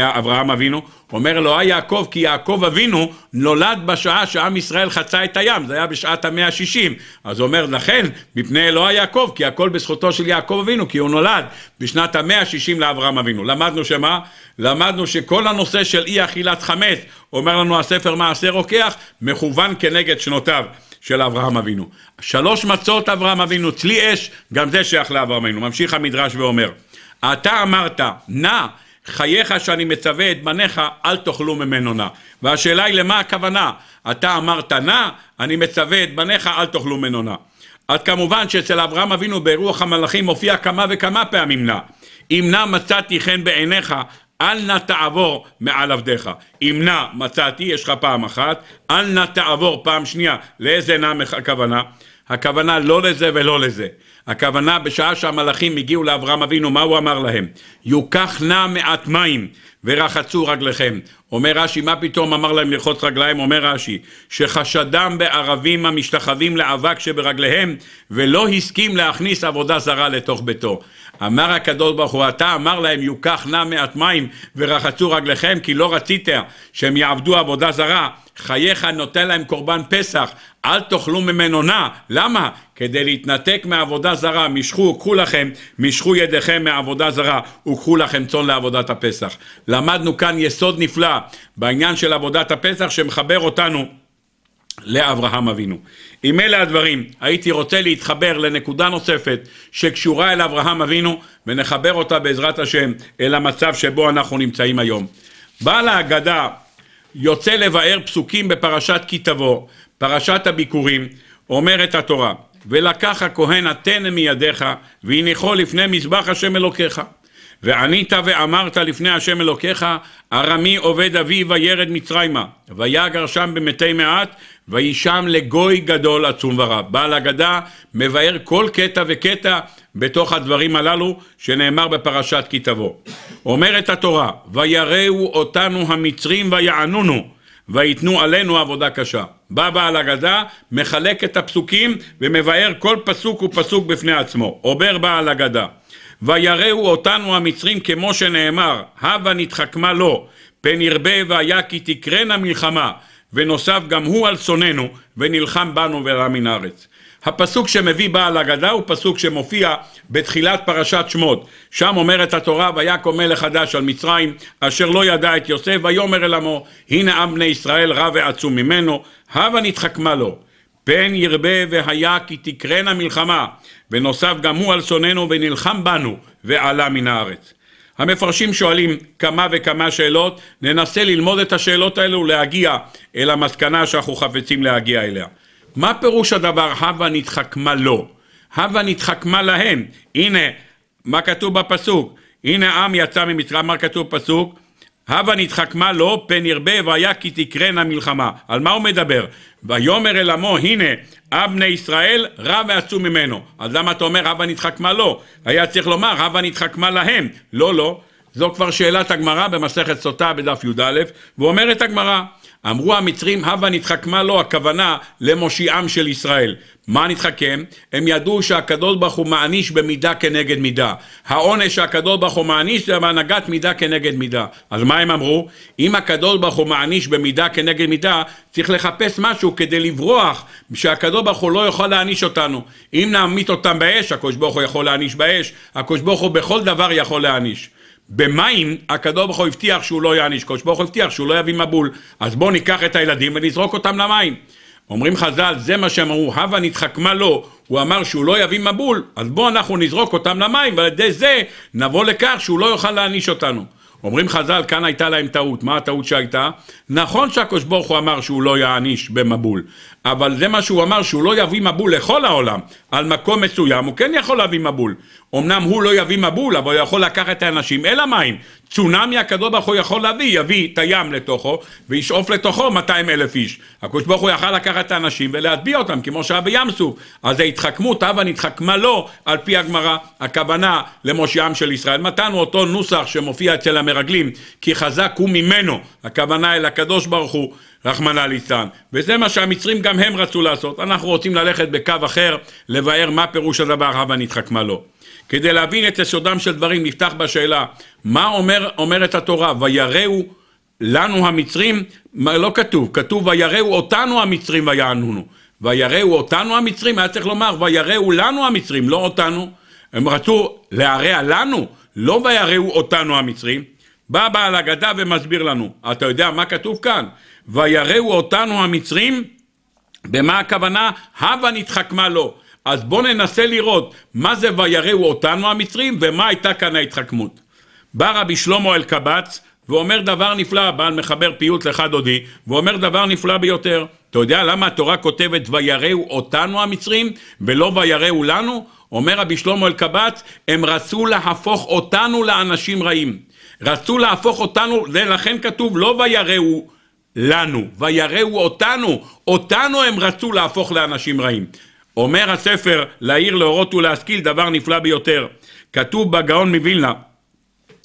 אברהם אבינו? אומר אלוהי יעקב, כי יעקב אבינו נולד בשעה שעם ישראל חצה את הים, זה היה בשעת המאה השישים. אז אומר, לכן, מפני אלוהי יעקב, כי הכל בזכותו של יעקב אבינו, כי הוא נולד בשנת המאה השישים לאברהם אבינו. למה למדנו שמה? למדנו שכל הנושא של אי אכילת חמץ, אומר לנו הספר מעשה רוקח, מכוון כנגד שנותיו. של אברהם אבינו. שלוש מצות אברהם אבינו, צלי אש, גם זה שייך לאברהם אבינו. ממשיך המדרש ואומר, אתה אמרת, נא חייך שאני מצווה את בניך, אל תאכלו ממנו נא. והשאלה היא למה הכוונה? אתה אמרת נא, אני מצווה את בניך, אל תאכלו ממנו נא. אז כמובן שאצל אברהם אבינו ברוח המלאכים מופיע כמה וכמה פעמים נא. אם נא מצאתי חן בעיניך, אל נא תעבור מעל עבדיך. אם נא מצאתי, יש לך פעם אחת, אל נא תעבור פעם שנייה. לאיזה נא הכוונה? הכוונה לא לזה ולא לזה. הכוונה בשעה שהמלאכים הגיעו לאברהם אבינו, מה הוא אמר להם? יוקח נא מעט מים ורחצו רגליכם. אומר רש"י, מה פתאום אמר להם לרחוץ רגליים? אומר רש"י, שחשדם בערבים המשתחווים לאבק שברגליהם, ולא הסכים להכניס עבודה זרה לתוך ביתו. אמר הקדוש ברוך הוא, אתה אמר להם, יוקח נא מעט מים ורחצו רגליכם, כי לא רצית שהם יעבדו עבודה זרה. חייך נותן להם קורבן פסח, אל תאכלו ממנו נע. למה? כדי להתנתק מעבודה זרה, משכו קחו לכם, משכו ידיכם מעבודה זרה, וקחו לכם צאן לעבודת הפסח. למדנו כאן יסוד נפלא, בעניין של עבודת הפסח שמחבר אותנו לאברהם אבינו. עם אלה הדברים, הייתי רוצה להתחבר לנקודה נוספת שקשורה אל אברהם אבינו ונחבר אותה בעזרת השם אל המצב שבו אנחנו נמצאים היום. בעל ההגדה יוצא לבאר פסוקים בפרשת כי תבוא, פרשת הביקורים, אומרת התורה, ולקח הכהן התנא מידיך והניחו לפני מזבח השם אלוקיך. וענית ואמרת לפני השם אלוקיך, ארמי עובד אבי וירד מצרימה, ויגר שם במתי מעט, וישם לגוי גדול עצום ורב. בעל הגדה מבאר כל קטע וקטע בתוך הדברים הללו שנאמר בפרשת כי תבוא. אומרת התורה, ויראו אותנו המצרים ויענונו, ויתנו עלינו עבודה קשה. בא בעל הגדה, מחלק את הפסוקים ומבאר כל פסוק ופסוק בפני עצמו. עובר בעל הגדה. ויראו אותנו המצרים כמו שנאמר, הבה נתחכמה לו, פן ירבה והיה כי תקרנה מלחמה, ונוסף גם הוא על שונאינו, ונלחם בנו ורע מן הארץ. הפסוק שמביא בעל הגדה הוא פסוק שמופיע בתחילת פרשת שמות. שם אומרת התורה, ויקום מלך חדש על מצרים, אשר לא ידע את יוסף, ויאמר אל עמו, הנה עם בני ישראל רע ועצום ממנו, הבה נתחכמה לו. פן ירבה והיה כי תקרנה מלחמה, ונוסף גם הוא על שונאינו ונלחם בנו ועלה מן הארץ. המפרשים שואלים כמה וכמה שאלות, ננסה ללמוד את השאלות האלו ולהגיע אל המסקנה שאנחנו חפצים להגיע אליה. מה פירוש הדבר הווה נתחכמה לו? הווה נתחכמה להם. הנה, מה כתוב בפסוק? הנה עם יצא ממצרים, מה כתוב בפסוק? הבה נתחכמה לו פן ירבה והיה כי תקרנה מלחמה. על מה הוא מדבר? ויאמר אל עמו הנה אבני ישראל רע ועצום ממנו. אז למה אתה אומר הבה נתחכמה לו? היה צריך לומר הבה נתחכמה להם. לא לא זו כבר שאלת הגמרא במסכת סוטה בדף י"א, ואומרת הגמרא, אמרו המצרים, הווה נתחכמה לו הכוונה למושיעם של ישראל. מה נתחכם? הם ידעו שהקדוש ברוך הוא מעניש במידה כנגד מידה. העונש שהקדוש ברוך הוא מעניש זה בהנהגת מידה כנגד מידה. אז מה הם אמרו? אם הקדוש ברוך הוא מעניש במידה כנגד מידה, צריך לחפש משהו כדי לברוח, שהקדוש ברוך הוא לא יוכל להעניש אותנו. אם נעמית אותם באש, הקדוש ברוך הוא יכול להעניש באש, הקדוש ברוך הוא בכל דבר יכול להעניש. במים, הקדוש ברוך הוא הבטיח שהוא לא יעניש, קדוש ברוך הוא הבטיח שהוא לא יביא מבול, אז בואו ניקח את הילדים ונזרוק אותם למים. אומרים חז"ל, זה מה שהם אמרו, הווה נתחכמה לו, הוא אמר שהוא לא יביא מבול, אז בואו אנחנו נזרוק אותם למים, ועל ידי זה נבוא לכך שהוא לא יוכל להעניש אותנו. אומרים חז"ל, כאן הייתה להם טעות, מה הטעות שהייתה? נכון שהקדוש ברוך הוא אמר שהוא לא יעניש במבול, אבל זה מה שהוא אמר, שהוא לא יביא מבול לכל העולם, על מקום מסוים, הוא כן יכול להביא מבול. אמנם הוא לא יביא מבול, אבל הוא יכול לקחת את האנשים אל המים. צונאמי הקדוש ברוך הוא יכול להביא, יביא את הים לתוכו, וישאוף לתוכו 200 אלף איש. הקדוש ברוך הוא יכל לקחת את האנשים ולהטביע אותם, כמו שהיה בים סוף. אז ההתחכמות, הווה נתחכמה לו, על פי הגמרא, הכוונה למושיעם של ישראל. מתנו אותו נוסח שמופיע אצל המרגלים, כי חזק הוא ממנו, הכוונה אל הקדוש ברוך הוא. רחמנא ליצלן. וזה מה שהמצרים גם הם רצו לעשות. אנחנו רוצים ללכת בקו אחר, לבאר מה פירוש הדבר הווה נתחכמה לו. כדי להבין את יסודם של דברים, נפתח בשאלה, מה אומר, אומרת התורה? ויראו לנו המצרים, מה, לא כתוב, כתוב ויראו אותנו המצרים ויענונו. ויראו אותנו המצרים, היה צריך לומר ויראו לנו המצרים, לא אותנו. הם רצו להרע לנו, לא ויראו אותנו המצרים. בא בעל הגדה ומסביר לנו, אתה יודע מה כתוב כאן? ויראו אותנו המצרים, במה הכוונה? הווה נתחכמה לו. אז בואו ננסה לראות מה זה ויראו אותנו המצרים ומה הייתה כאן ההתחכמות. בא רבי שלמה אלקבץ ואומר דבר נפלא, בעל מחבר פיוט לך דודי, ואומר דבר נפלא ביותר. אתה יודע למה התורה כותבת ויראו אותנו המצרים ולא ויראו לנו? אומר רבי שלמה אלקבץ, הם רצו להפוך אותנו לאנשים רעים. רצו להפוך אותנו, ולכן כתוב לא ויראו לנו, ויראו אותנו, אותנו הם רצו להפוך לאנשים רעים. אומר הספר להעיר להורות ולהשכיל דבר נפלא ביותר. כתוב בגאון מווילנה,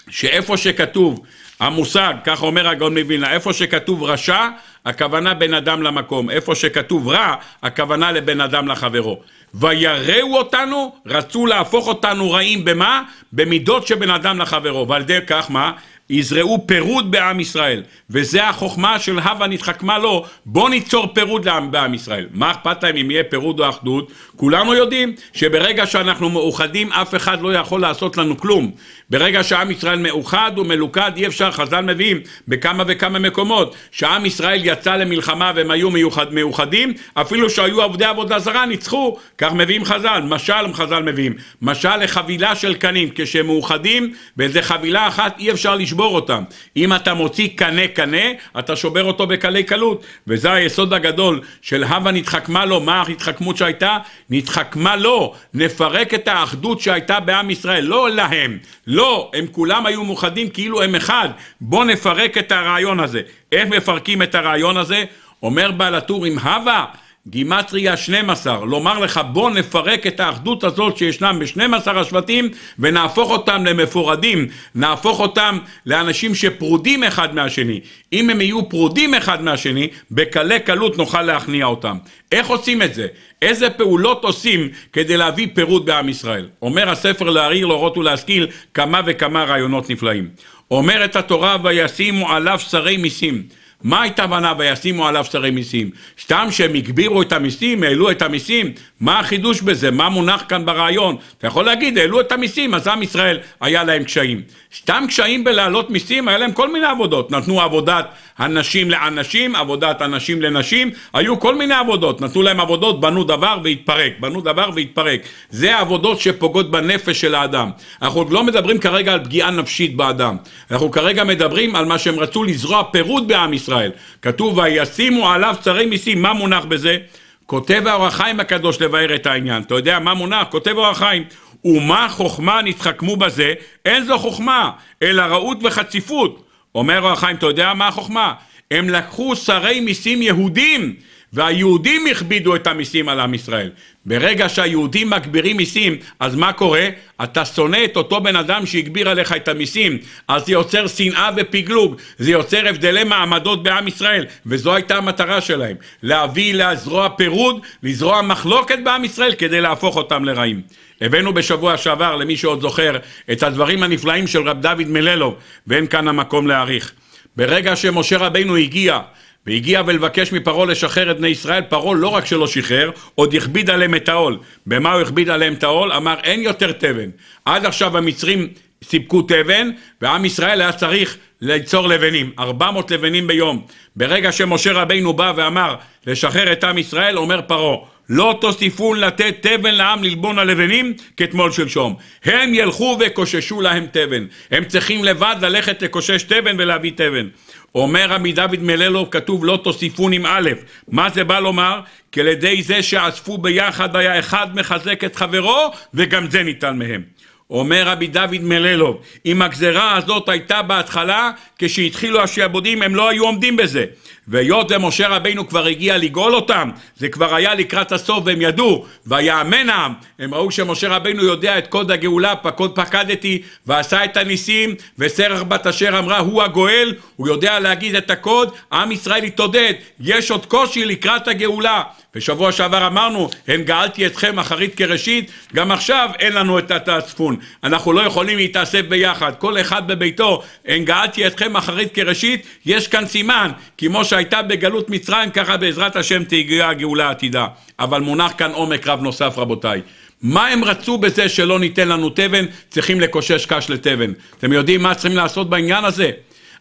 שאיפה שכתוב המושג, כך אומר הגאון מווילנה, איפה שכתוב רשע, הכוונה בין אדם למקום, איפה שכתוב רע, הכוונה לבין אדם לחברו. ויראו אותנו, רצו להפוך אותנו רעים במה? במידות שבין אדם לחברו, ועל ידי כך מה? יזרעו פירוד בעם ישראל, וזה החוכמה של הווה נתחכמה לו, בוא ניצור פירוד לעם, בעם ישראל. מה אכפת להם אם יהיה פירוד או אחדות? כולנו יודעים שברגע שאנחנו מאוחדים, אף אחד לא יכול לעשות לנו כלום. ברגע שעם ישראל מאוחד ומלוכד, אי אפשר, חז"ל מביאים בכמה וכמה מקומות, שעם ישראל יצא למלחמה והם היו מיוחד, מאוחדים, אפילו שהיו עובדי עבודה זרה, ניצחו. כך מביאים חז"ל, משל חז"ל מביאים, משל לחבילה של קנים, כשהם מאוחדים, באיזה חבילה אחת אי אפשר לשבור לשבור אותם. אם אתה מוציא קנה קנה, אתה שובר אותו בקלי קלות. וזה היסוד הגדול של הווה נתחכמה לו, מה ההתחכמות שהייתה? נתחכמה לו, נפרק את האחדות שהייתה בעם ישראל, לא להם. לא, הם כולם היו מאוחדים כאילו הם אחד. בוא נפרק את הרעיון הזה. איך מפרקים את הרעיון הזה? אומר בעל הטור, אם הווה גימטריה 12, לומר לך בוא נפרק את האחדות הזאת שישנם ב-12 השבטים ונהפוך אותם למפורדים, נהפוך אותם לאנשים שפרודים אחד מהשני. אם הם יהיו פרודים אחד מהשני, בקלי קלות נוכל להכניע אותם. איך עושים את זה? איזה פעולות עושים כדי להביא פירוד בעם ישראל? אומר הספר להעיר, להורות ולהשכיל כמה וכמה רעיונות נפלאים. אומרת התורה וישימו עליו שרי מיסים. מה הייתה הבנה וישימו עליו שרי מיסים? סתם שהם הגבירו את המיסים, העלו את המיסים, מה החידוש בזה? מה מונח כאן ברעיון? אתה יכול להגיד, העלו את המיסים, אז עם ישראל היה להם קשיים. סתם קשיים בלהעלות מיסים, היה להם כל מיני עבודות. נתנו עבודת הנשים לאנשים, עבודת הנשים לנשים, היו כל מיני עבודות. נתנו להם עבודות, בנו דבר והתפרק, בנו דבר והתפרק. זה העבודות שפוגעות בנפש של האדם. אנחנו עוד לא מדברים כרגע על פגיעה נפשית באדם. אנחנו כרגע מדברים על מה שהם רצו לזרוע פירוד בעם ישראל. כתוב, וישימו עליו צרי מיסים, מה מונח בזה? כותב האור החיים הקדוש לבאר את העניין. אתה יודע מה מונח? כותב האור החיים. ומה חוכמה נתחכמו בזה? אין זו חוכמה, אלא רעות וחציפות. אומר האור החיים, אתה יודע מה החוכמה? הם לקחו שרי מיסים יהודים, והיהודים הכבידו את המיסים על עם ישראל. ברגע שהיהודים מגבירים מיסים, אז מה קורה? אתה שונא את אותו בן אדם שהגביר עליך את המיסים, אז זה יוצר שנאה ופגלוג, זה יוצר הבדלי מעמדות בעם ישראל, וזו הייתה המטרה שלהם, להביא, לזרוע פירוד, לזרוע מחלוקת בעם ישראל כדי להפוך אותם לרעים. הבאנו בשבוע שעבר, למי שעוד זוכר, את הדברים הנפלאים של רב דוד מללוב, ואין כאן המקום להעריך. ברגע שמשה רבנו הגיע והגיע ולבקש מפרעה לשחרר את בני ישראל, פרעה לא רק שלא שחרר, עוד הכביד עליהם את העול. במה הוא הכביד עליהם את העול? אמר, אין יותר תבן. עד עכשיו המצרים סיפקו תבן, ועם ישראל היה צריך ליצור לבנים, 400 לבנים ביום. ברגע שמשה רבינו בא ואמר לשחרר את עם ישראל, אומר פרעה, לא תוסיפון לתת תבן לעם ללבון הלבנים כתמול שלשום. הם ילכו וקוששו להם תבן. הם צריכים לבד ללכת לקושש תבן ולהביא תבן. אומר רבי דוד מללו, כתוב לא תוסיפון עם א', מה זה בא לומר? כי על ידי זה שאספו ביחד היה אחד מחזק את חברו, וגם זה ניתן מהם. אומר רבי דוד מללוב, אם הגזרה הזאת הייתה בהתחלה, כשהתחילו השעבודים הם לא היו עומדים בזה. והיות ומשה רבינו כבר הגיע לגאול אותם, זה כבר היה לקראת הסוף והם ידעו, ויאמן העם, הם ראו שמשה רבינו יודע את קוד הגאולה, פקוד פקדתי, ועשה את הניסים, וסרח בת אשר אמרה הוא הגואל, הוא יודע להגיד את הקוד, עם ישראל התעודד, יש עוד קושי לקראת הגאולה. בשבוע שעבר אמרנו, הן גאלתי אתכם אחרית כראשית, גם עכשיו אין לנו את התעצפון, אנחנו לא יכולים להתאסף ביחד, כל אחד בביתו, הן גאלתי אתכם אחרית כראשית, יש כאן סימן, כמו ש... שהייתה בגלות מצרים, ככה בעזרת השם תגיע הגאולה העתידה. אבל מונח כאן עומק רב נוסף, רבותיי. מה הם רצו בזה שלא ניתן לנו תבן? צריכים לקושש קש לתבן. אתם יודעים מה צריכים לעשות בעניין הזה?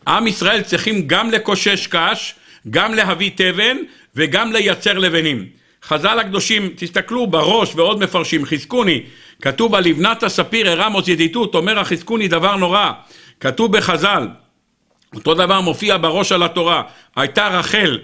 עם ישראל צריכים גם לקושש קש, גם להביא תבן וגם לייצר לבנים. חז"ל הקדושים, תסתכלו בראש ועוד מפרשים, חזקוני, כתוב על לבנת הספיר הרם עוז ידידות, אומר החזקוני דבר נורא, כתוב בחז"ל, אותו דבר מופיע בראש של התורה. הייתה רחל,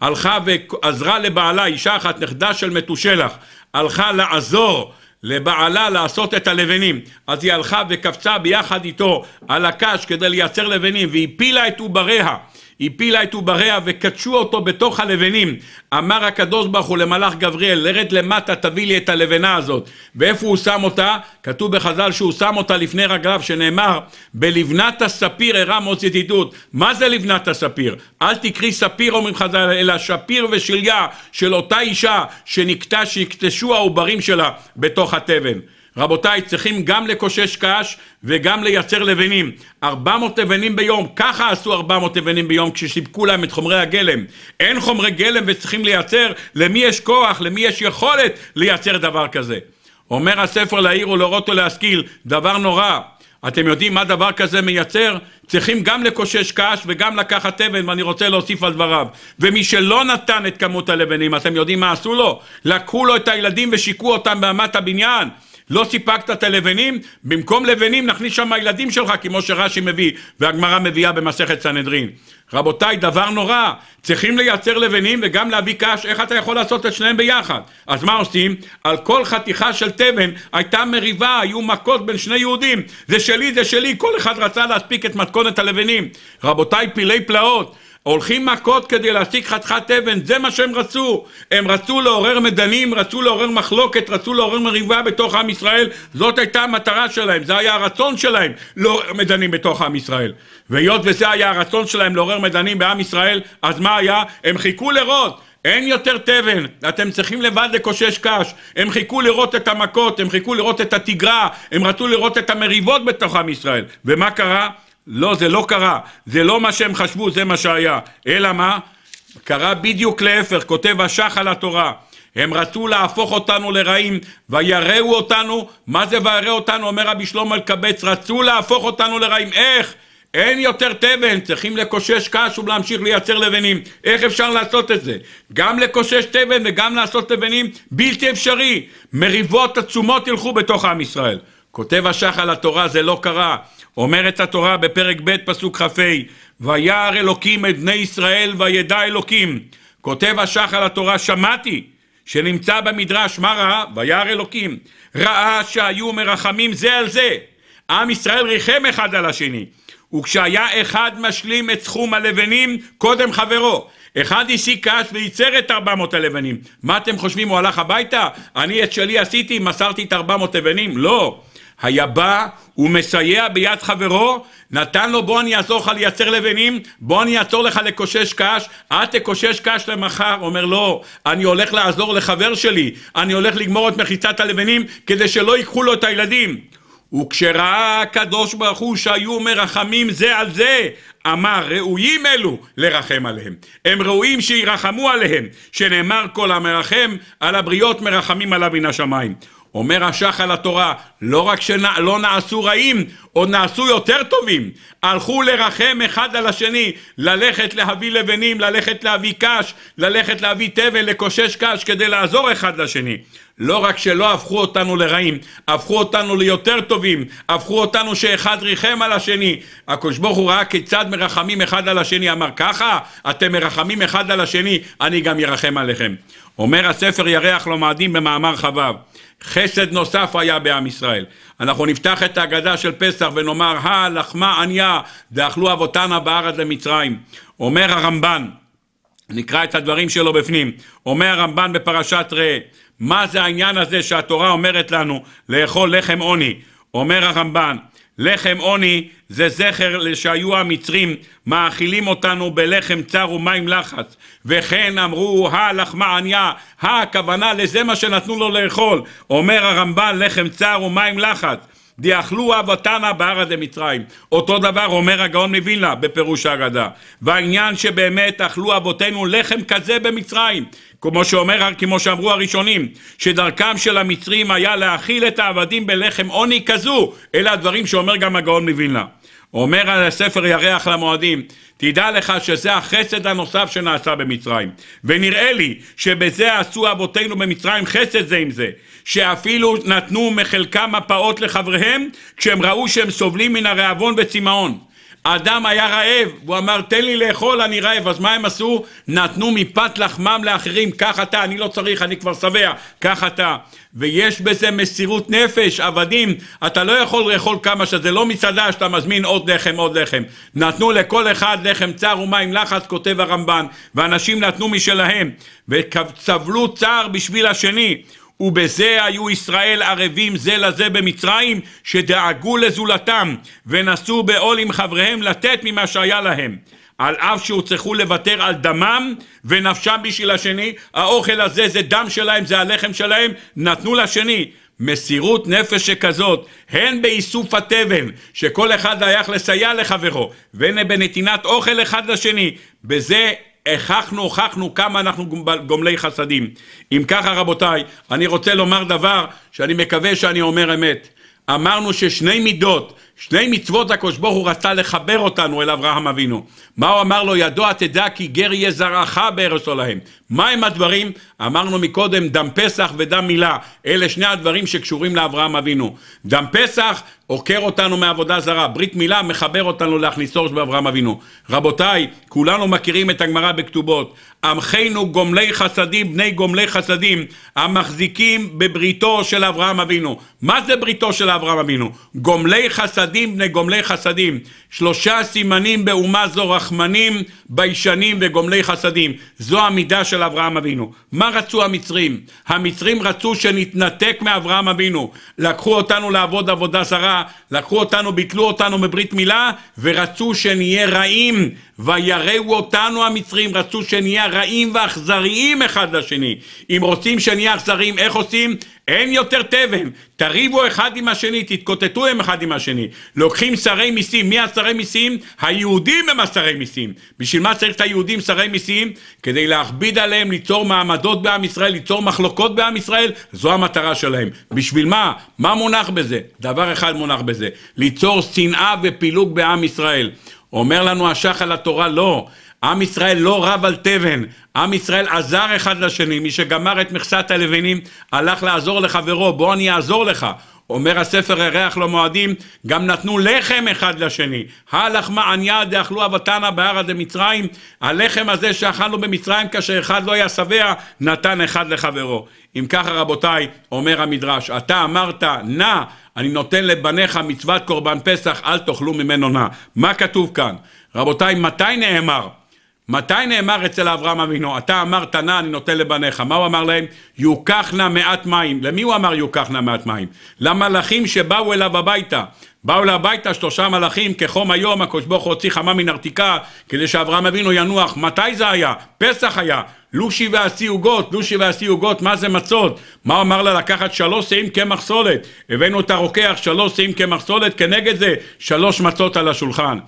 הלכה ועזרה לבעלה, אישה אחת, נכדה של מתושלח, הלכה לעזור לבעלה לעשות את הלבנים. אז היא הלכה וקפצה ביחד איתו על הקש כדי לייצר לבנים, והיא הפילה את עובריה. הפילה את עובריה וקדשו אותו בתוך הלבנים. אמר הקדוש ברוך הוא למלאך גבריאל, לרד למטה תביא לי את הלבנה הזאת. ואיפה הוא שם אותה? כתוב בחז"ל שהוא שם אותה לפני רגליו, שנאמר, בלבנת הספיר הרע מוץ ידידות. מה זה לבנת הספיר? אל תקרי ספיר אומרים חז"ל, אלא שפיר ושליה של אותה אישה שנקטשו העוברים שלה בתוך התבן. רבותיי, צריכים גם לקושש קש וגם לייצר לבנים. 400 לבנים ביום, ככה עשו 400 לבנים ביום כשסיפקו להם את חומרי הגלם. אין חומרי גלם וצריכים לייצר, למי יש כוח, למי יש יכולת לייצר דבר כזה. אומר הספר להעיר ולהורות ולהשכיל, דבר נורא. אתם יודעים מה דבר כזה מייצר? צריכים גם לקושש קש וגם לקחת אבן, ואני רוצה להוסיף על דבריו. ומי שלא נתן את כמות הלבנים, אתם יודעים מה עשו לו? לקחו לו את הילדים ושיקו אותם באמת הבניין. לא סיפקת את הלבנים, במקום לבנים נכניס שם הילדים שלך, כמו שרש"י מביא, והגמרא מביאה במסכת סנהדרין. רבותיי, דבר נורא, צריכים לייצר לבנים וגם להביא קש, איך אתה יכול לעשות את שניהם ביחד? אז מה עושים? על כל חתיכה של תבן הייתה מריבה, היו מכות בין שני יהודים, זה שלי, זה שלי, כל אחד רצה להספיק את מתכונת הלבנים. רבותיי, פילי פלאות. הולכים מכות כדי להשיג חתיכת אבן, זה מה שהם רצו. הם רצו לעורר מדנים, רצו לעורר מחלוקת, רצו לעורר מריבה בתוך עם ישראל, זאת הייתה המטרה שלהם, זה היה הרצון שלהם לעורר מדנים בתוך עם ישראל. והיות וזה היה הרצון שלהם לעורר מדנים בעם ישראל, אז מה היה? הם חיכו לראות. אין יותר תבן, אתם צריכים לבד לקושש קש. הם חיכו לראות את המכות, הם חיכו לראות את התגרה, הם רצו לראות את המריבות בתוך עם ישראל. ומה קרה? לא, זה לא קרה. זה לא מה שהם חשבו, זה מה שהיה. אלא מה? קרה בדיוק להפך, כותב השח על התורה. הם רצו להפוך אותנו לרעים, ויראו אותנו, מה זה ויראו אותנו? אומר רבי שלמה אלקבץ, רצו להפוך אותנו לרעים, איך? אין יותר תבן, צריכים לקושש קש ולהמשיך לייצר לבנים. איך אפשר לעשות את זה? גם לקושש תבן וגם לעשות לבנים, בלתי אפשרי. מריבות עצומות ילכו בתוך עם ישראל. כותב השח על התורה, זה לא קרה. אומרת התורה בפרק ב' פסוק כ"ה: וירא אלוקים את בני ישראל וידע אלוקים. כותב השח על התורה, שמעתי שנמצא במדרש, מה ראה? וירא אלוקים. ראה שהיו מרחמים זה על זה. עם ישראל ריחם אחד על השני. וכשהיה אחד משלים את סכום הלבנים, קודם חברו. אחד השיג קש וייצר את 400 הלבנים. מה אתם חושבים, הוא הלך הביתה? אני את שלי עשיתי, מסרתי את 400 לבנים? לא. היה בא ומסייע ביד חברו, נתן לו בוא אני אעזור לך לייצר לבנים, בוא אני אעזור לך לקושש קש, את תקושש קש למחר. אומר לא, אני הולך לעזור לחבר שלי, אני הולך לגמור את מחיצת הלבנים כדי שלא ייקחו לו את הילדים. וכשראה הקדוש ברוך הוא שהיו מרחמים זה על זה, אמר ראויים אלו לרחם עליהם. הם ראויים שירחמו עליהם, שנאמר כל המרחם על הבריות מרחמים עליו מן השמיים. אומר השח על התורה, לא רק שלא נעשו רעים, עוד נעשו יותר טובים. הלכו לרחם אחד על השני, ללכת להביא לבנים, ללכת להביא קש, ללכת להביא תבל, לקושש קש, כדי לעזור אחד לשני. לא רק שלא הפכו אותנו לרעים, הפכו אותנו ליותר טובים, הפכו אותנו שאחד ריחם על השני. הקדוש ברוך הוא ראה כיצד מרחמים אחד על השני, אמר ככה, אתם מרחמים אחד על השני, אני גם ירחם עליכם. אומר הספר ירח לא מאדים במאמר חבב. חסד נוסף היה בעם ישראל. אנחנו נפתח את ההגדה של פסח ונאמר, הלחמה עניה, דאכלו אבותנה בארץ למצרים. אומר הרמב"ן, נקרא את הדברים שלו בפנים, אומר הרמב"ן בפרשת ראה, מה זה העניין הזה שהתורה אומרת לנו לאכול לחם עוני? אומר הרמב"ן, לחם עוני זה זכר שהיו המצרים מאכילים אותנו בלחם צר ומים לחץ וכן אמרו הלחמה עניה הכוונה לזה מה שנתנו לו לאכול אומר הרמב"ן לחם צר ומים לחץ דיאכלו אבותם אברה דמצרים. אותו דבר אומר הגאון מווילנה בפירוש ההגדה. והעניין שבאמת אכלו אבותינו לחם כזה במצרים. כמו שאומר, כמו שאמרו הראשונים, שדרכם של המצרים היה להאכיל את העבדים בלחם עוני כזו, אלה הדברים שאומר גם הגאון מווילנה. אומר על הספר ירח למועדים, תדע לך שזה החסד הנוסף שנעשה במצרים. ונראה לי שבזה עשו אבותינו במצרים חסד זה עם זה, שאפילו נתנו מחלקם מפאות לחבריהם כשהם ראו שהם סובלים מן הרעבון וצמאון. האדם היה רעב, הוא אמר תן לי לאכול אני רעב, אז מה הם עשו? נתנו מפת לחמם לאחרים, קח אתה, אני לא צריך, אני כבר שבע, קח אתה. ויש בזה מסירות נפש, עבדים, אתה לא יכול לאכול כמה שזה לא מסעדה שאתה מזמין עוד לחם, עוד לחם. נתנו לכל אחד לחם צר ומים לחץ, כותב הרמב"ן, ואנשים נתנו משלהם, וסבלו צער בשביל השני. ובזה היו ישראל ערבים זה לזה במצרים, שדאגו לזולתם, ונסו בעול עם חבריהם לתת ממה שהיה להם. על אף שהוצרכו לוותר על דמם ונפשם בשביל השני, האוכל הזה זה דם שלהם, זה הלחם שלהם, נתנו לשני. מסירות נפש שכזאת, הן באיסוף התבן, שכל אחד דייך לסייע לחברו, והן בנתינת אוכל אחד לשני, בזה הכחנו, הוכחנו כמה אנחנו גומלי חסדים. אם ככה רבותיי, אני רוצה לומר דבר שאני מקווה שאני אומר אמת. אמרנו ששני מידות שני מצוות הקדוש ברוך הוא רצה לחבר אותנו אל אברהם אבינו. מה הוא אמר לו? ידוע תדע כי גר יהיה זרעך בארץ עולהם. מהם הדברים? אמרנו מקודם, דם פסח ודם מילה. אלה שני הדברים שקשורים לאברהם אבינו. דם פסח עוקר אותנו מעבודה זרה, ברית מילה מחבר אותנו להכניסו של אברהם אבינו. רבותיי, כולנו מכירים את הגמרא בכתובות. עמכנו גומלי חסדים, בני גומלי חסדים, המחזיקים בבריתו של אברהם אבינו. מה זה בריתו של אברהם אבינו? גומלי חסדים חסדים בני גומלי חסדים. שלושה סימנים באומה זו רחמנים, ביישנים וגומלי חסדים. זו המידה של אברהם אבינו. מה רצו המצרים? המצרים רצו שנתנתק מאברהם אבינו. לקחו אותנו לעבוד עבודה זרה, לקחו אותנו, ביטלו אותנו מברית מילה, ורצו שנהיה רעים. ויראו אותנו המצרים, רצו שנהיה רעים ואכזריים אחד לשני. אם רוצים שנהיה אכזריים, איך עושים? אין יותר תבן, תריבו אחד עם השני, תתקוטטו הם אחד עם השני. לוקחים שרי מיסים, מי השרי מיסים? היהודים הם השרי מיסים. בשביל מה צריך את היהודים שרי מיסים? כדי להכביד עליהם, ליצור מעמדות בעם ישראל, ליצור מחלוקות בעם ישראל, זו המטרה שלהם. בשביל מה? מה מונח בזה? דבר אחד מונח בזה, ליצור שנאה ופילוג בעם ישראל. אומר לנו השח על התורה, לא. עם ישראל לא רב על תבן, עם ישראל עזר אחד לשני, מי שגמר את מכסת הלבנים הלך לעזור לחברו, בוא אני אעזור לך. אומר הספר הריח למועדים, גם נתנו לחם אחד לשני. הלך מעניה דאכלו אבותנה בהר עד מצרים. הלחם הזה שאכלנו במצרים כאשר אחד לא היה שבע, נתן אחד לחברו. אם ככה רבותיי, אומר המדרש, אתה אמרת, נא, אני נותן לבניך מצוות קורבן פסח, אל תאכלו ממנו נא. מה כתוב כאן? רבותיי, מתי נאמר? מתי נאמר אצל אברהם אבינו, אתה אמרת נא אני נותן לבניך, מה הוא אמר להם? יוקח נא מעט מים, למי הוא אמר יוקח נא מעט מים? למלאכים שבאו אליו הביתה, באו אליו הביתה שלושה מלאכים כחום היום, הקדוש ברוך הוא הוציא חמה מן הרתיקה כדי שאברהם אבינו ינוח, מתי זה היה? פסח היה, לושי ועשי עוגות, לושי ועשי עוגות, מה זה מצות? מה הוא אמר לה לקחת שלוש שאים קמח סולת? הבאנו את הרוקח שלוש שאים קמח סולת, כנגד זה שלוש מצות על השולחן.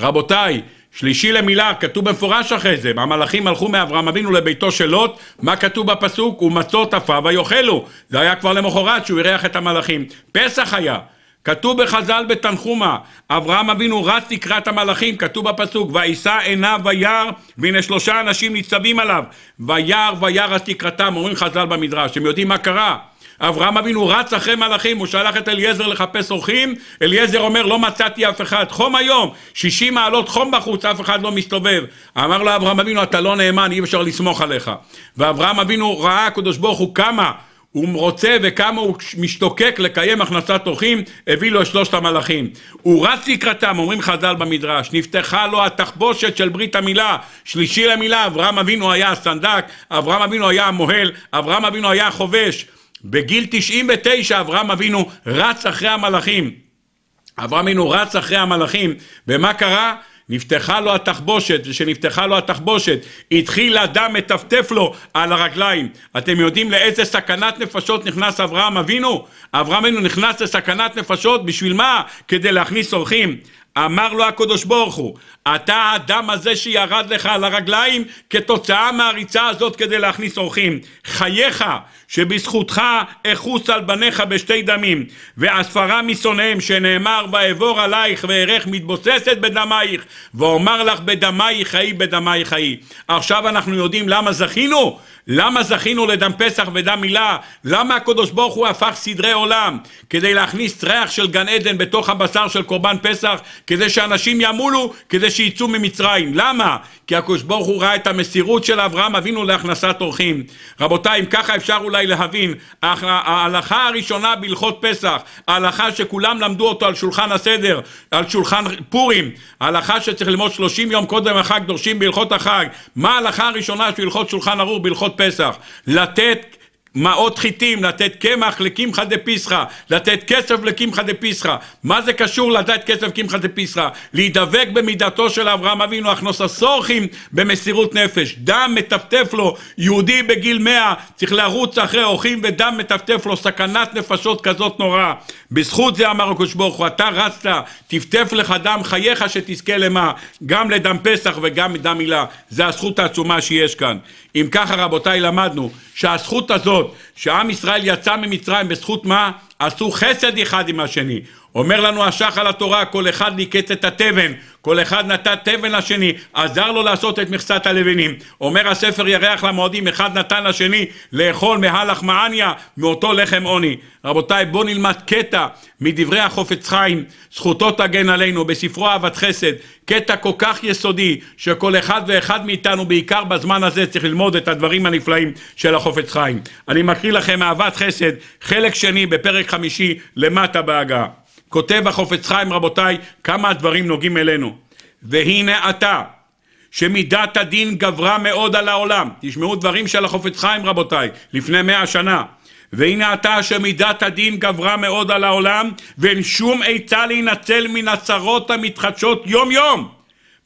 רבותיי, שלישי למילה, כתוב במפורש אחרי זה, המלאכים הלכו מאברהם אבינו לביתו של לוט, מה כתוב בפסוק? ומצות עפיו ויאכלו. זה היה כבר למחרת שהוא אירח את המלאכים. פסח היה. כתוב בחז"ל בתנחומה, אברהם אבינו רץ לקראת המלאכים, כתוב בפסוק, וישא עיניו וירא, והנה שלושה אנשים ניצבים עליו, וירא וירא תקראתם, אומרים חז"ל במדרש, הם יודעים מה קרה, אברהם אבינו רץ אחרי מלאכים, הוא שלח את אליעזר לחפש אורחים, אליעזר אומר לא מצאתי אף אחד, חום היום, 60 מעלות חום בחוץ, אף אחד לא מסתובב. אמר לו אברהם אבינו אתה לא נאמן, אי אפשר לסמוך עליך. ואברהם אבינו ראה הקדוש ברוך הוא כמה הוא רוצה וכמה הוא משתוקק לקיים הכנסת אורחים, הביא לו את שלושת המלאכים. הוא רץ לקראתם, אומרים חז"ל במדרש, נפתחה לו התחבושת של ברית המילה, שלישי למילה, אברהם אבינו היה הסנדק, אברהם אבינו היה המוהל, אברהם אבינו היה החובש. בגיל 99 אברהם אבינו רץ אחרי המלאכים. אברהם אבינו רץ אחרי המלאכים, ומה קרה? נפתחה לו התחבושת, וכשנפתחה לו התחבושת, התחיל אדם מטפטף לו על הרגליים. אתם יודעים לאיזה סכנת נפשות נכנס אברהם אבינו? אברהם אבינו נכנס לסכנת נפשות, בשביל מה? כדי להכניס אורחים. אמר לו הקדוש ברוך הוא, אתה האדם הזה שירד לך על הרגליים כתוצאה מהריצה הזאת כדי להכניס אורחים. חייך, שבזכותך אחוס על בניך בשתי דמים, ואספרה משונאיהם, שנאמר ואעבור עלייך וארך מתבוססת בדמייך, ואומר לך בדמייך חיי בדמייך חיי. עכשיו אנחנו יודעים למה זכינו? למה זכינו לדם פסח ודם מילה? למה הקדוש ברוך הוא הפך סדרי עולם? כדי להכניס ריח של גן עדן בתוך הבשר של קורבן פסח, כדי שאנשים ימולו, כדי ש... שיצאו ממצרים. למה? כי הקדוש ברוך הוא ראה את המסירות של אברהם אבינו להכנסת אורחים. רבותיי, אם ככה אפשר אולי להבין, ההלכה הראשונה בהלכות פסח, ההלכה שכולם למדו אותו על שולחן הסדר, על שולחן פורים, ההלכה שצריך ללמוד 30 יום קודם החג, דורשים בהלכות החג. מה ההלכה הראשונה של הלכות שולחן ערוך בהלכות פסח? לתת מעות חיטים, לתת קמח לקמחא דפסחא, לתת כסף לקמחא דפסחא. מה זה קשור לתת כסף לקמחא דפסחא? להידבק במידתו של אברהם אבינו, אך נוססורכים במסירות נפש. דם מטפטף לו, יהודי בגיל מאה צריך לרוץ אחרי אורחים ודם מטפטף לו, סכנת נפשות כזאת נוראה. בזכות זה אמר הקדוש ברוך הוא, אתה רצת, טפטף לך דם חייך שתזכה למה? גם לדם פסח וגם לדם מילה. זה הזכות העצומה שיש כאן. אם ככה רבותיי למדנו שהזכות הזאת, שעם ישראל יצא ממצרים בזכות מה? עשו חסד אחד עם השני. אומר לנו השחל התורה, כל אחד ניקץ את התבן, כל אחד נתן תבן לשני, עזר לו לעשות את מכסת הלבנים. אומר הספר ירח למועדים, אחד נתן לשני לאכול מהלך מעניה, מאותו לחם עוני. רבותיי, בואו נלמד קטע מדברי החופץ חיים, זכותו תגן עלינו, בספרו אהבת חסד, קטע כל כך יסודי, שכל אחד ואחד מאיתנו, בעיקר בזמן הזה, צריך ללמוד את הדברים הנפלאים של החופץ חיים. אני מקריא לכם אהבת חסד, חלק שני בפרק חמישי, למטה בהגה. כותב החופץ חיים, רבותיי, כמה הדברים נוגעים אלינו. והנה אתה, שמידת הדין גברה מאוד על העולם. תשמעו דברים של החופץ חיים, רבותיי, לפני מאה שנה. והנה אתה שמידת הדין גברה מאוד על העולם, ואין שום עצה להינצל מן הצרות המתחדשות יום יום.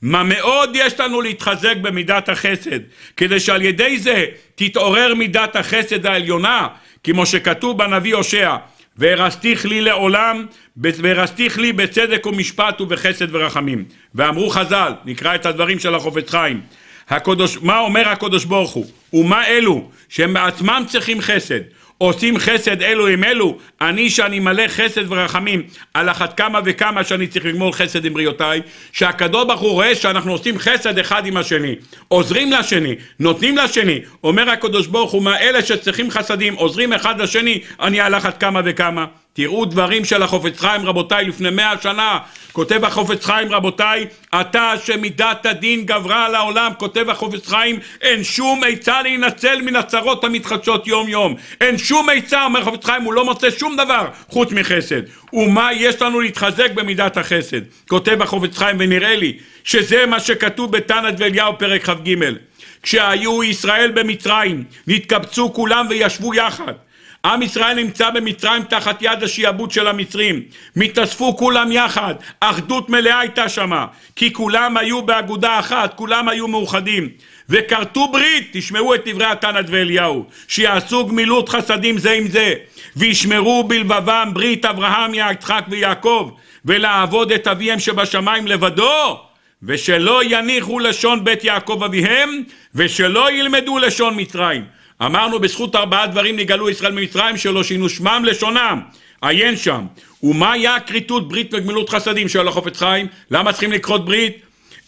מה מאוד יש לנו להתחזק במידת החסד, כדי שעל ידי זה תתעורר מידת החסד העליונה, כמו שכתוב בנביא הושע, והרסתיך לי לעולם, והרסתיך לי בצדק ומשפט ובחסד ורחמים. ואמרו חז"ל, נקרא את הדברים של החופץ חיים, הקדוש, מה אומר הקדוש ברוך הוא, ומה אלו שהם בעצמם צריכים חסד, עושים חסד אלו עם אלו, אני שאני מלא חסד ורחמים, על אחת כמה וכמה שאני צריך לגמור חסד עם בריותיי, שהקדוש ברוך הוא רואה שאנחנו עושים חסד אחד עם השני, עוזרים לשני, נותנים לשני, אומר הקדוש ברוך הוא, מאלה שצריכים חסדים, עוזרים אחד לשני, אני על אחת כמה וכמה. תראו דברים של החופץ חיים רבותיי לפני מאה שנה כותב החופץ חיים רבותיי אתה שמידת הדין גברה על העולם כותב החופץ חיים אין שום עצה להינצל מן הצרות המתחדשות יום יום אין שום עצה אומר חופץ חיים הוא לא מוצא שום דבר חוץ מחסד ומה יש לנו להתחזק במידת החסד כותב החופץ חיים ונראה לי שזה מה שכתוב בתנת ואליהו פרק כ"ג כשהיו ישראל במצרים, נתקבצו כולם וישבו יחד. עם ישראל נמצא במצרים תחת יד השיעבוד של המצרים. מתאספו כולם יחד, אחדות מלאה הייתה שמה, כי כולם היו באגודה אחת, כולם היו מאוחדים. וכרתו ברית, תשמעו את דברי התנת ואליהו, שיעשו גמילות חסדים זה עם זה, וישמרו בלבבם ברית אברהם, יצחק ויעקב, ולעבוד את אביהם שבשמיים לבדו, ושלא יניחו לשון בית יעקב אביהם, ושלא ילמדו לשון מצרים. אמרנו בזכות ארבעה דברים נגאלו ישראל ממצרים שלא שינו שמם לשונם, עיין שם. ומה היה הכריתות ברית וגמילות חסדים? שואל החופץ חיים, למה צריכים לקרות ברית?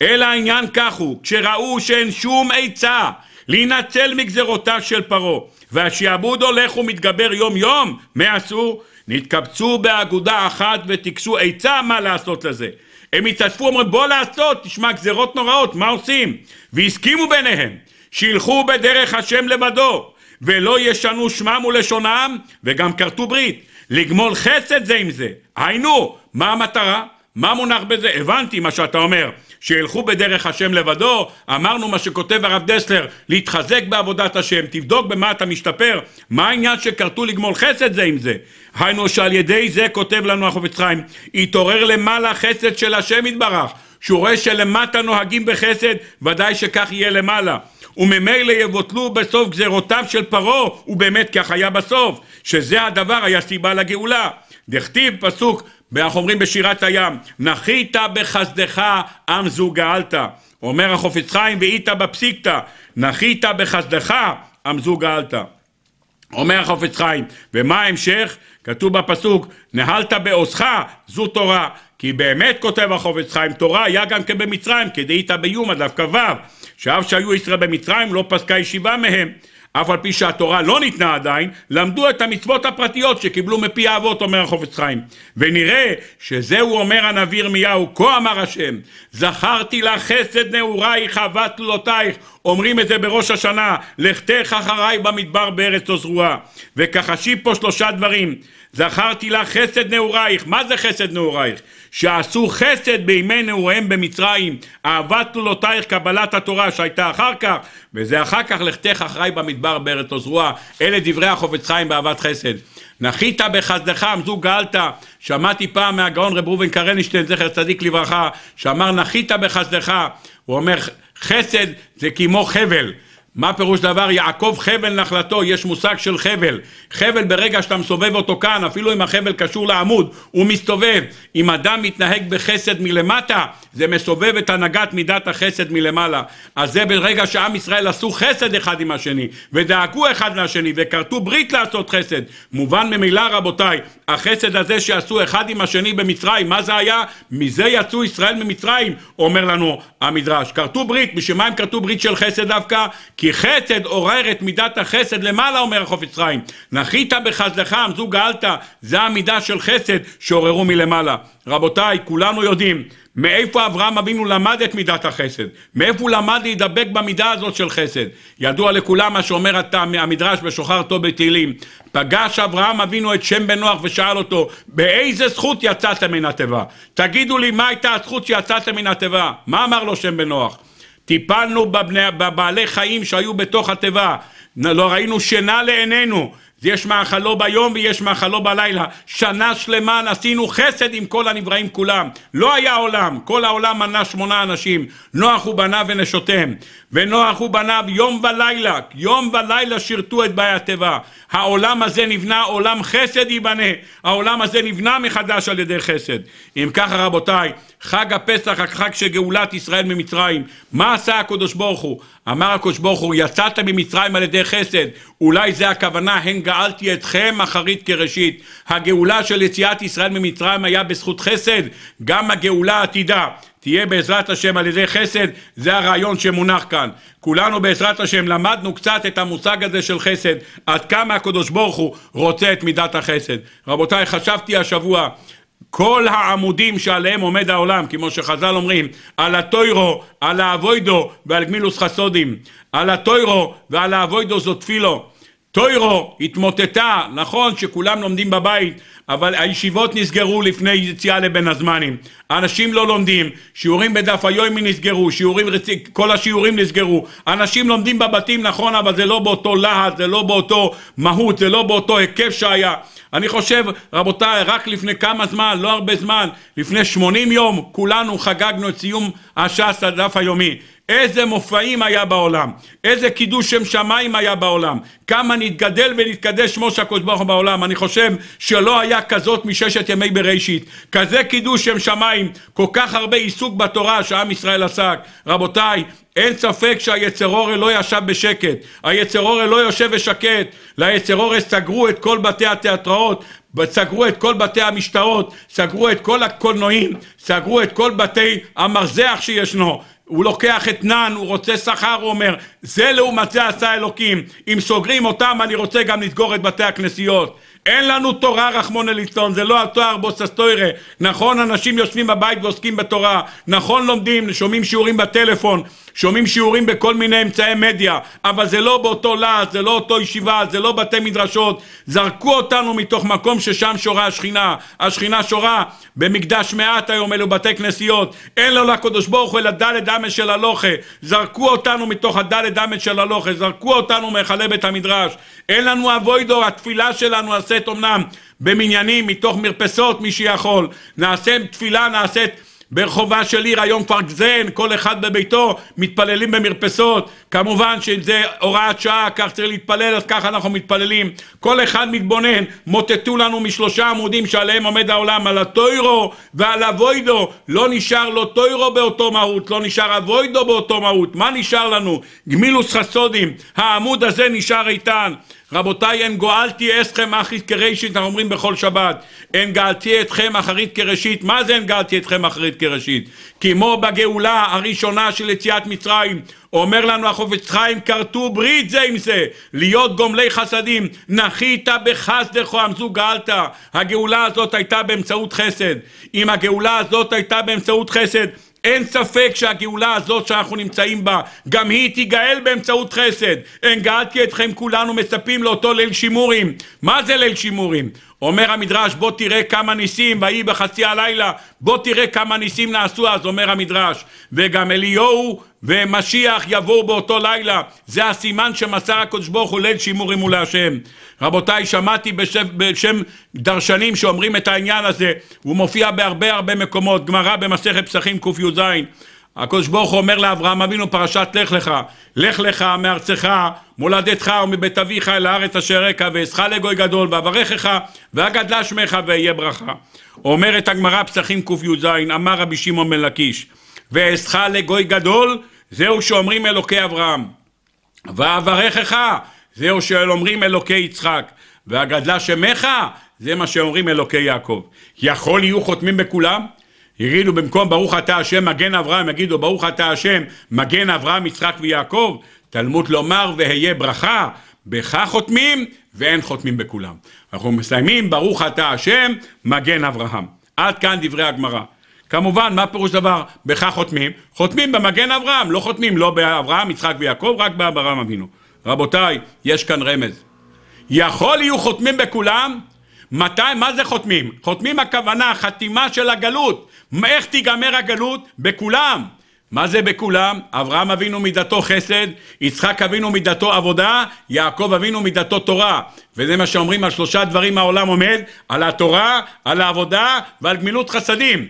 אלא העניין כך הוא, כשראו שאין שום עצה להינצל מגזרותיו של פרעה, והשעבוד הולך ומתגבר יום יום, מה עשו? נתקבצו באגודה אחת וטיכסו עצה מה לעשות לזה. הם התאספו, אומרים בוא לעשות, תשמע גזרות נוראות, מה עושים? והסכימו ביניהם. שילכו בדרך השם לבדו, ולא ישנו שמם ולשונם, וגם כרתו ברית, לגמול חסד זה עם זה. היינו, מה המטרה? מה מונח בזה? הבנתי מה שאתה אומר. שילכו בדרך השם לבדו, אמרנו מה שכותב הרב דסלר, להתחזק בעבודת השם, תבדוק במה אתה משתפר, מה העניין שכרתו לגמול חסד זה עם זה? היינו שעל ידי זה כותב לנו החופץ חיים, התעורר למעלה חסד של השם יתברך, שהוא רואה שלמטה נוהגים בחסד, ודאי שכך יהיה למעלה. וממילא יבוטלו בסוף גזרותיו של פרעה, ובאמת כך היה בסוף, שזה הדבר היה סיבה לגאולה. דכתיב פסוק, אנחנו אומרים בשירת הים, נחית בחסדך עם זו גאלת. אומר החופץ חיים, ואיתה בפסיקתא, נחית בחסדך עם זו גאלת. אומר החופץ חיים, ומה ההמשך? כתוב בפסוק, נהלת בעוזך, זו תורה, כי באמת כותב החופץ חיים, תורה היה גם כן במצרים, כדאיתא ביומא דווקא וו שאף שהיו ישראל במצרים לא פסקה ישיבה מהם. אף על פי שהתורה לא ניתנה עדיין, למדו את המצוות הפרטיות שקיבלו מפי האבות, אומר החופץ חיים. ונראה שזהו אומר הנביא ירמיהו, כה אמר השם, זכרתי לך חסד נעורייך אהבת תלותייך, אומרים את זה בראש השנה, לכתך אחריי במדבר בארץ לא זרועה. וכחשי פה שלושה דברים, זכרתי לך חסד נעורייך, מה זה חסד נעורייך? שעשו חסד בימי נעוריהם במצרים, אהבת תולותייך קבלת התורה שהייתה אחר כך, וזה אחר כך לכתך אחראי במדבר בארץ עוזרוע, אלה דברי החופץ חיים באהבת חסד. נחית בחסדך עמזו גאלת, שמעתי פעם מהגאון רב ראובן קרנשטיין, זכר צדיק לברכה, שאמר נחית בחסדך, הוא אומר חסד זה כמו חבל, מה פירוש דבר? יעקב חבל נחלתו, יש מושג של חבל. חבל ברגע שאתה מסובב אותו כאן, אפילו אם החבל קשור לעמוד, הוא מסתובב. אם אדם מתנהג בחסד מלמטה, זה מסובב את הנהגת מידת החסד מלמעלה. אז זה ברגע שעם ישראל עשו חסד אחד עם השני, ודאגו אחד לשני, וכרתו ברית לעשות חסד. מובן ממילא רבותיי, החסד הזה שעשו אחד עם השני במצרים, מה זה היה? מזה יצאו ישראל ממצרים, אומר לנו המדרש. כרתו ברית, בשביל מה הם כרתו ברית של חסד דווקא? כי כי חסד עורר את מידת החסד למעלה, אומר החופץ חיים. נחית בחסדך עמזו גאלת, זה המידה של חסד שעוררו מלמעלה. רבותיי, כולנו יודעים מאיפה אברהם אבינו למד את מידת החסד? מאיפה הוא למד להידבק במידה הזאת של חסד? ידוע לכולם מה שאומר אתה מהמדרש בשוחר טוב בתהילים. פגש אברהם אבינו את שם בן נוח ושאל אותו, באיזה זכות יצאת מן התיבה? תגידו לי, מה הייתה הזכות שיצאת מן התיבה? מה אמר לו שם בן נוח? טיפלנו בבני, בבעלי חיים שהיו בתוך התיבה, לא ראינו שינה לעינינו, יש מאכלו ביום ויש מאכלו בלילה. שנה שלמה עשינו חסד עם כל הנבראים כולם. לא היה עולם, כל העולם מנה שמונה אנשים, נוח ובניו ונשותיהם. ונוח ובניו יום ולילה, יום ולילה שירתו את באי התיבה. העולם הזה נבנה, עולם חסד ייבנה, העולם הזה נבנה מחדש על ידי חסד. אם ככה רבותיי, חג הפסח, החג של גאולת ישראל ממצרים, מה עשה הקדוש ברוך הוא? אמר הקדוש ברוך הוא, יצאת ממצרים על ידי חסד, אולי זה הכוונה, הן גאלתי אתכם אחרית כראשית. הגאולה של יציאת ישראל ממצרים היה בזכות חסד, גם הגאולה עתידה. תהיה בעזרת השם על ידי חסד, זה הרעיון שמונח כאן. כולנו בעזרת השם למדנו קצת את המושג הזה של חסד, עד כמה הקדוש ברוך הוא רוצה את מידת החסד. רבותיי, חשבתי השבוע, כל העמודים שעליהם עומד העולם, כמו שחז"ל אומרים, על הטוירו, על האבוידו ועל גמילוס חסודים, על הטוירו ועל האבוידו זאת תפילו. טוירו התמוטטה, נכון שכולם לומדים בבית, אבל הישיבות נסגרו לפני יציאה לבין הזמנים. אנשים לא לומדים, שיעורים בדף היומי נסגרו, שיעורים, כל השיעורים נסגרו. אנשים לומדים בבתים, נכון, אבל זה לא באותו להט, זה לא באותו מהות, זה לא באותו היקף שהיה. אני חושב, רבותיי, רק לפני כמה זמן, לא הרבה זמן, לפני 80 יום, כולנו חגגנו את סיום הש"ס, הדף היומי. איזה מופעים היה בעולם, איזה קידוש שם שמיים היה בעולם, כמה נתגדל ונתקדש שמו של הקדוש ברוך הוא בעולם. אני חושב שלא היה כזאת מששת ימי בראשית. כזה קידוש שם שמיים, כל כך הרבה עיסוק בתורה שעם ישראל עסק. רבותיי, אין ספק שהיצר אורל לא ישב בשקט, היצר אורל לא יושב בשקט, ליצר אורל סגרו את כל בתי התיאטראות, סגרו את כל בתי המשטרות, סגרו את כל הקולנועים, סגרו את כל בתי המרזח שישנו, הוא לוקח את אתנן, הוא רוצה שכר, הוא אומר, זה לעומת זה עשה אלוקים. אם סוגרים אותם, אני רוצה גם לסגור את בתי הכנסיות. אין לנו תורה, רחמונא ליצלון, זה לא התואר בו ססטוירה. נכון, אנשים יושבים בבית ועוסקים בתורה. נכון, לומדים, שומעים שיעורים בטלפון. שומעים שיעורים בכל מיני אמצעי מדיה, אבל זה לא באותו להט, זה לא אותו ישיבה, זה לא בתי מדרשות, זרקו אותנו מתוך מקום ששם שורה השכינה, השכינה שורה במקדש מעט היום, אלו בתי כנסיות, אין לו לא לקדוש ברוך הוא אלא דלת אמת של הלוכה, זרקו אותנו מתוך הדלת אמת של הלוכה, זרקו אותנו מהיכלי בית המדרש, אין לנו אבוידור, התפילה שלנו עשית אמנם במניינים, מתוך מרפסות, מי שיכול. נעשה תפילה, נעשית ברחובה של עיר היום כבר גזן, כל אחד בביתו, מתפללים במרפסות. כמובן שאם זה הוראת שעה, כך צריך להתפלל, אז ככה אנחנו מתפללים. כל אחד מתבונן, מוטטו לנו משלושה עמודים שעליהם עומד העולם, על הטוירו ועל הווידו. לא נשאר לא טוירו באותו מהות, לא נשאר הווידו באותו מהות. מה נשאר לנו? גמילוס חסודים, העמוד הזה נשאר איתן. רבותיי, אין גואלתי אסכם אחרית כראשית, אנחנו אומרים בכל שבת. אין גאלתי אתכם אחרית כראשית. מה זה אין גאלתי אתכם אחרית כראשית? כמו בגאולה הראשונה של יציאת מצרים, אומר לנו החופץ חיים, כרתו ברית זה עם זה, להיות גומלי חסדים, נחית בחסדך עמזו גאלת. הגאולה הזאת הייתה באמצעות חסד. אם הגאולה הזאת הייתה באמצעות חסד, אין ספק שהגאולה הזאת שאנחנו נמצאים בה, גם היא תיגאל באמצעות חסד. הנגעתי אתכם כולנו מצפים לאותו ליל שימורים. מה זה ליל שימורים? אומר המדרש, בוא תראה כמה ניסים, ויהי בחצי הלילה, בוא תראה כמה ניסים נעשו אז, אומר המדרש. וגם אליהו ומשיח יבואו באותו לילה. זה הסימן שמסר הקדוש ברוך הוא ליל שימור הוא להשם. רבותיי, שמעתי בשם, בשם דרשנים שאומרים את העניין הזה, הוא מופיע בהרבה הרבה מקומות, גמרא במסכת פסחים קי"ז. הקדוש ברוך הוא אומר לאברהם אבינו פרשת לך לך, לך לך מארצך, מולדתך ומבית אביך אל הארץ אשר אכה ואשך לגוי גדול ואברכך ואגדלה שמך ואהיה ברכה. אומרת הגמרא פסחים קי"ז אמר רבי שמעון בן לקיש ואעשך לגוי גדול זהו שאומרים אלוקי אברהם ואברכך זהו שאומרים אלוקי יצחק ואגדלה שמך זה מה שאומרים אלוקי יעקב. יכול יהיו חותמים בכולם? יגידו במקום ברוך אתה השם מגן אברהם, יגידו ברוך אתה השם מגן אברהם, יצחק ויעקב, תלמוד לומר ואהיה ברכה, בך חותמים ואין חותמים בכולם. אנחנו מסיימים ברוך אתה השם מגן אברהם. עד כאן דברי הגמרא. כמובן, מה פירוש דבר? בך חותמים. חותמים במגן אברהם, לא חותמים לא באברהם, יצחק ויעקב, רק באברהם אבינו. רבותיי, יש כאן רמז. יכול יהיו חותמים בכולם, מתי, מה זה חותמים? חותמים הכוונה, חתימה של הגלות. איך תיגמר הגלות? בכולם. מה זה בכולם? אברהם אבינו מידתו חסד, יצחק אבינו מידתו עבודה, יעקב אבינו מידתו תורה. וזה מה שאומרים על שלושה דברים העולם עומד, על התורה, על העבודה ועל גמילות חסדים.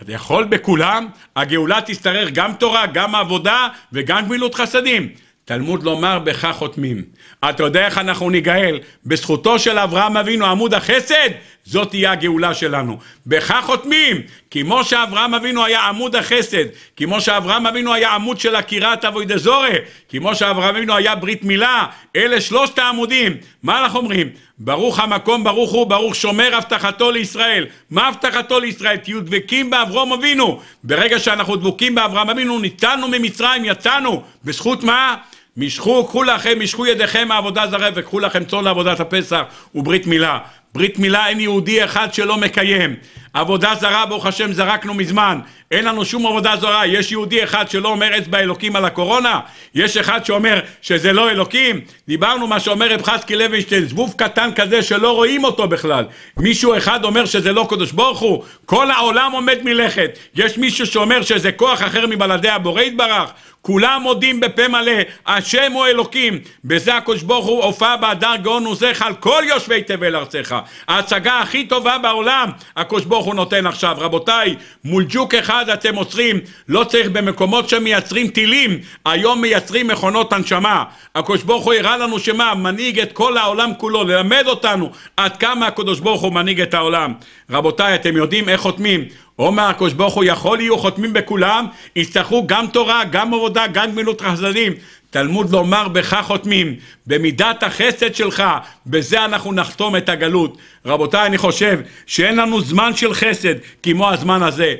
אז יכול בכולם, הגאולה תשתרך גם תורה, גם עבודה וגם גמילות חסדים. תלמוד לומר בך חותמים. אתה יודע איך אנחנו ניגאל? בזכותו של אברהם אבינו עמוד החסד, זאת תהיה הגאולה שלנו. בך חותמים! כמו שאברהם אבינו היה עמוד החסד, כמו שאברהם אבינו היה עמוד של עקירת אבוי דזורי, כמו שאברהם אבינו היה ברית מילה, אלה שלושת העמודים. מה אנחנו אומרים? ברוך המקום ברוך הוא, ברוך שומר הבטחתו לישראל. מה הבטחתו לישראל? תהיו דבקים באברום אבינו. ברגע שאנחנו דבוקים באברהם אבינו, ניתנו ממצרים, יצאנו. בזכות מה? משכו, קחו לכם, משכו ידיכם מעבודה זרה וקחו לכם צאן לעבודת הפסח וברית מילה. ברית מילה אין יהודי אחד שלא מקיים. עבודה זרה, ברוך השם, זרקנו מזמן. אין לנו שום עבודה זרה. יש יהודי אחד שלא אומר אצבע אלוקים על הקורונה? יש אחד שאומר שזה לא אלוקים? דיברנו מה שאומר רב חסקי לוינשטיין, זבוב קטן כזה שלא רואים אותו בכלל. מישהו אחד אומר שזה לא קדוש ברוך הוא? כל העולם עומד מלכת. יש מישהו שאומר שזה כוח אחר מבלעדי הבורא יתברך? כולם מודים בפה מלא, השם הוא אלוקים. בזה הקדוש ברוך הוא הופע באדר גאון וזך על כל יושבי תבל ארצך. ההצגה הכי טובה בעולם, הקדוש ברוך ברוך הוא נותן עכשיו. רבותיי, מול ג'וק אחד אתם עוצרים, לא צריך במקומות שמייצרים טילים, היום מייצרים מכונות הנשמה. הקדוש ברוך הוא הראה לנו שמה? מנהיג את כל העולם כולו, ללמד אותנו עד כמה הקדוש ברוך הוא מנהיג את העולם. רבותיי, אתם יודעים איך חותמים? עומר הקדוש ברוך הוא יכול יהיו חותמים בכולם, יצטרכו גם תורה, גם עבודה, גם גמילות חסדים. תלמוד לומר בך חותמים, במידת החסד שלך, בזה אנחנו נחתום את הגלות. רבותיי, אני חושב שאין לנו זמן של חסד כמו הזמן הזה.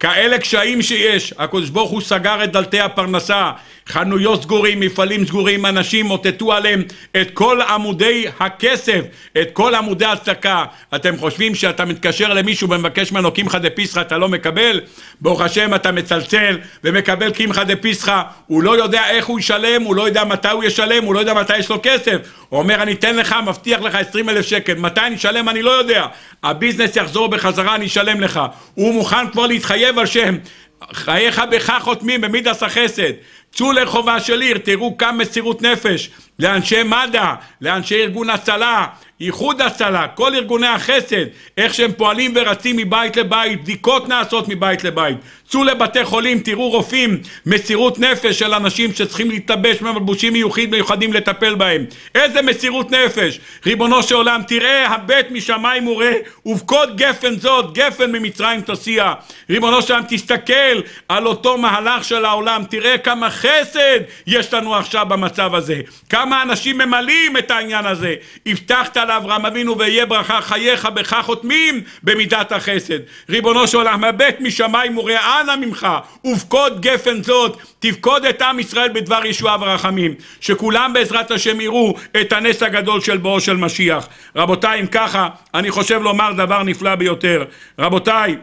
כאלה קשיים שיש, הקדוש ברוך הוא סגר את דלתי הפרנסה, חנויות סגורים, מפעלים סגורים, אנשים מוטטו עליהם את כל עמודי הכסף, את כל עמודי הצדקה. אתם חושבים שאתה מתקשר למישהו ומבקש ממנו קמחא דפיסחא, אתה לא מקבל? ברוך השם אתה מצלצל ומקבל קמחא דפיסחא, הוא לא יודע איך הוא ישלם, הוא לא יודע מתי הוא ישלם, הוא לא יודע מתי יש לו כסף. הוא אומר, אני אתן לך, מבטיח לך 20 אלף שקל, מתי אני אשלם אני לא יודע. הביזנס יחזור בחזרה, אני אשלם לך. הוא מוכן כבר להתחייב על שם, חייך בך חותמים במידס החסד. צאו לרחובה של עיר, תראו כמה מסירות נפש. לאנשי מד"א, לאנשי ארגון הצלה, איחוד הצלה, כל ארגוני החסד, איך שהם פועלים ורצים מבית לבית, בדיקות נעשות מבית לבית. צאו לבתי חולים, תראו רופאים, מסירות נפש של אנשים שצריכים להתלבש במלבושים מיוחדים לטפל בהם. איזה מסירות נפש! ריבונו של עולם, תראה הבט משמיים וראה, ובכות גפן זאת, גפן ממצרים תסיע. ריבונו של עולם, תסתכל על אותו מהלך של העולם, תראה כמה חסד יש לנו עכשיו במצב הזה. כמה כמה אנשים ממלאים את העניין הזה. הבטחת לאברהם אבינו ויהיה ברכה חייך בך חותמים במידת החסד. ריבונו של עולם, הבט משמיים וראה אנא ממך, ובכוד גפן זאת, תפקוד את עם ישראל בדבר ישועה ורחמים. שכולם בעזרת השם יראו את הנס הגדול של בואו של משיח. רבותיי, אם ככה, אני חושב לומר דבר נפלא ביותר. רבותיי,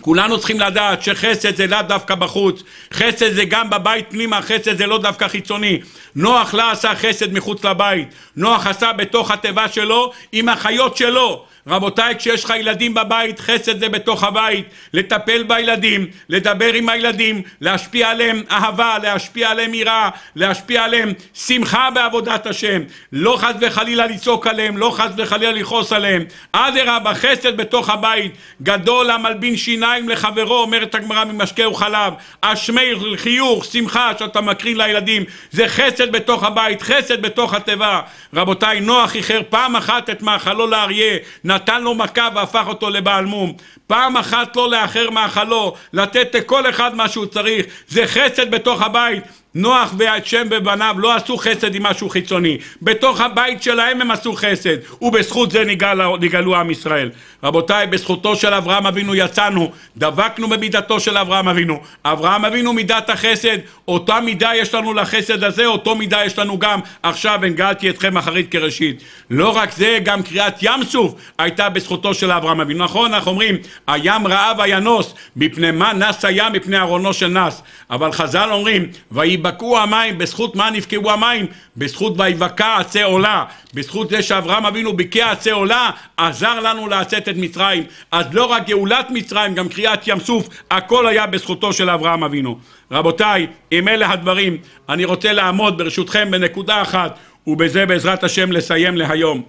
כולנו צריכים לדעת שחסד זה לאו דווקא בחוץ, חסד זה גם בבית פנימה, חסד זה לא דווקא חיצוני. נוח לה עשה חסד מחוץ לבית, נוח עשה בתוך התיבה שלו עם החיות שלו. רבותיי, כשיש לך ילדים בבית, חסד זה בתוך הבית. לטפל בילדים, לדבר עם הילדים, להשפיע עליהם אהבה, להשפיע עליהם יראה, להשפיע עליהם שמחה בעבודת השם. לא חס וחלילה לצעוק עליהם, לא חס וחלילה לכעוס עליהם. אדרבה, חסד בתוך הבית. גדול המלבין שיניים לחברו, אומרת הגמרא ממשקה וחלב. אשמי חיוך, שמחה שאתה מקרין לילדים. זה חסד בתוך הבית, חסד בתוך התיבה. רבותיי, נוח איחר פעם אחת את מאכלו לאריה. נתן לו מכה והפך אותו לבעל מום. פעם אחת לא לאחר מאכלו, לתת לכל אחד מה שהוא צריך. זה חסד בתוך הבית. נוח והשם שם ובניו לא עשו חסד עם משהו חיצוני. בתוך הבית שלהם הם עשו חסד, ובזכות זה נגל, נגלו עם ישראל. רבותיי, בזכותו של אברהם אבינו יצאנו, דבקנו במידתו של אברהם אבינו. אברהם אבינו מידת החסד, אותה מידה יש לנו לחסד הזה, אותו מידה יש לנו גם עכשיו, הנגלתי אתכם אחרית כראשית. לא רק זה, גם קריאת ים סוף הייתה בזכותו של אברהם אבינו. נכון, אנחנו אומרים, הים רעב הינוס, מפני מה נס הים? מפני ארונו של נס. אבל חז"ל אומרים, ויהי נדבקו המים, בזכות מה נבקעו המים? בזכות ויבקע עצי עולה, בזכות זה שאברהם אבינו ביקע עצי עולה, עזר לנו לצאת את מצרים. אז לא רק גאולת מצרים, גם קריאת ים סוף, הכל היה בזכותו של אברהם אבינו. רבותיי, עם אלה הדברים, אני רוצה לעמוד ברשותכם בנקודה אחת, ובזה בעזרת השם לסיים להיום.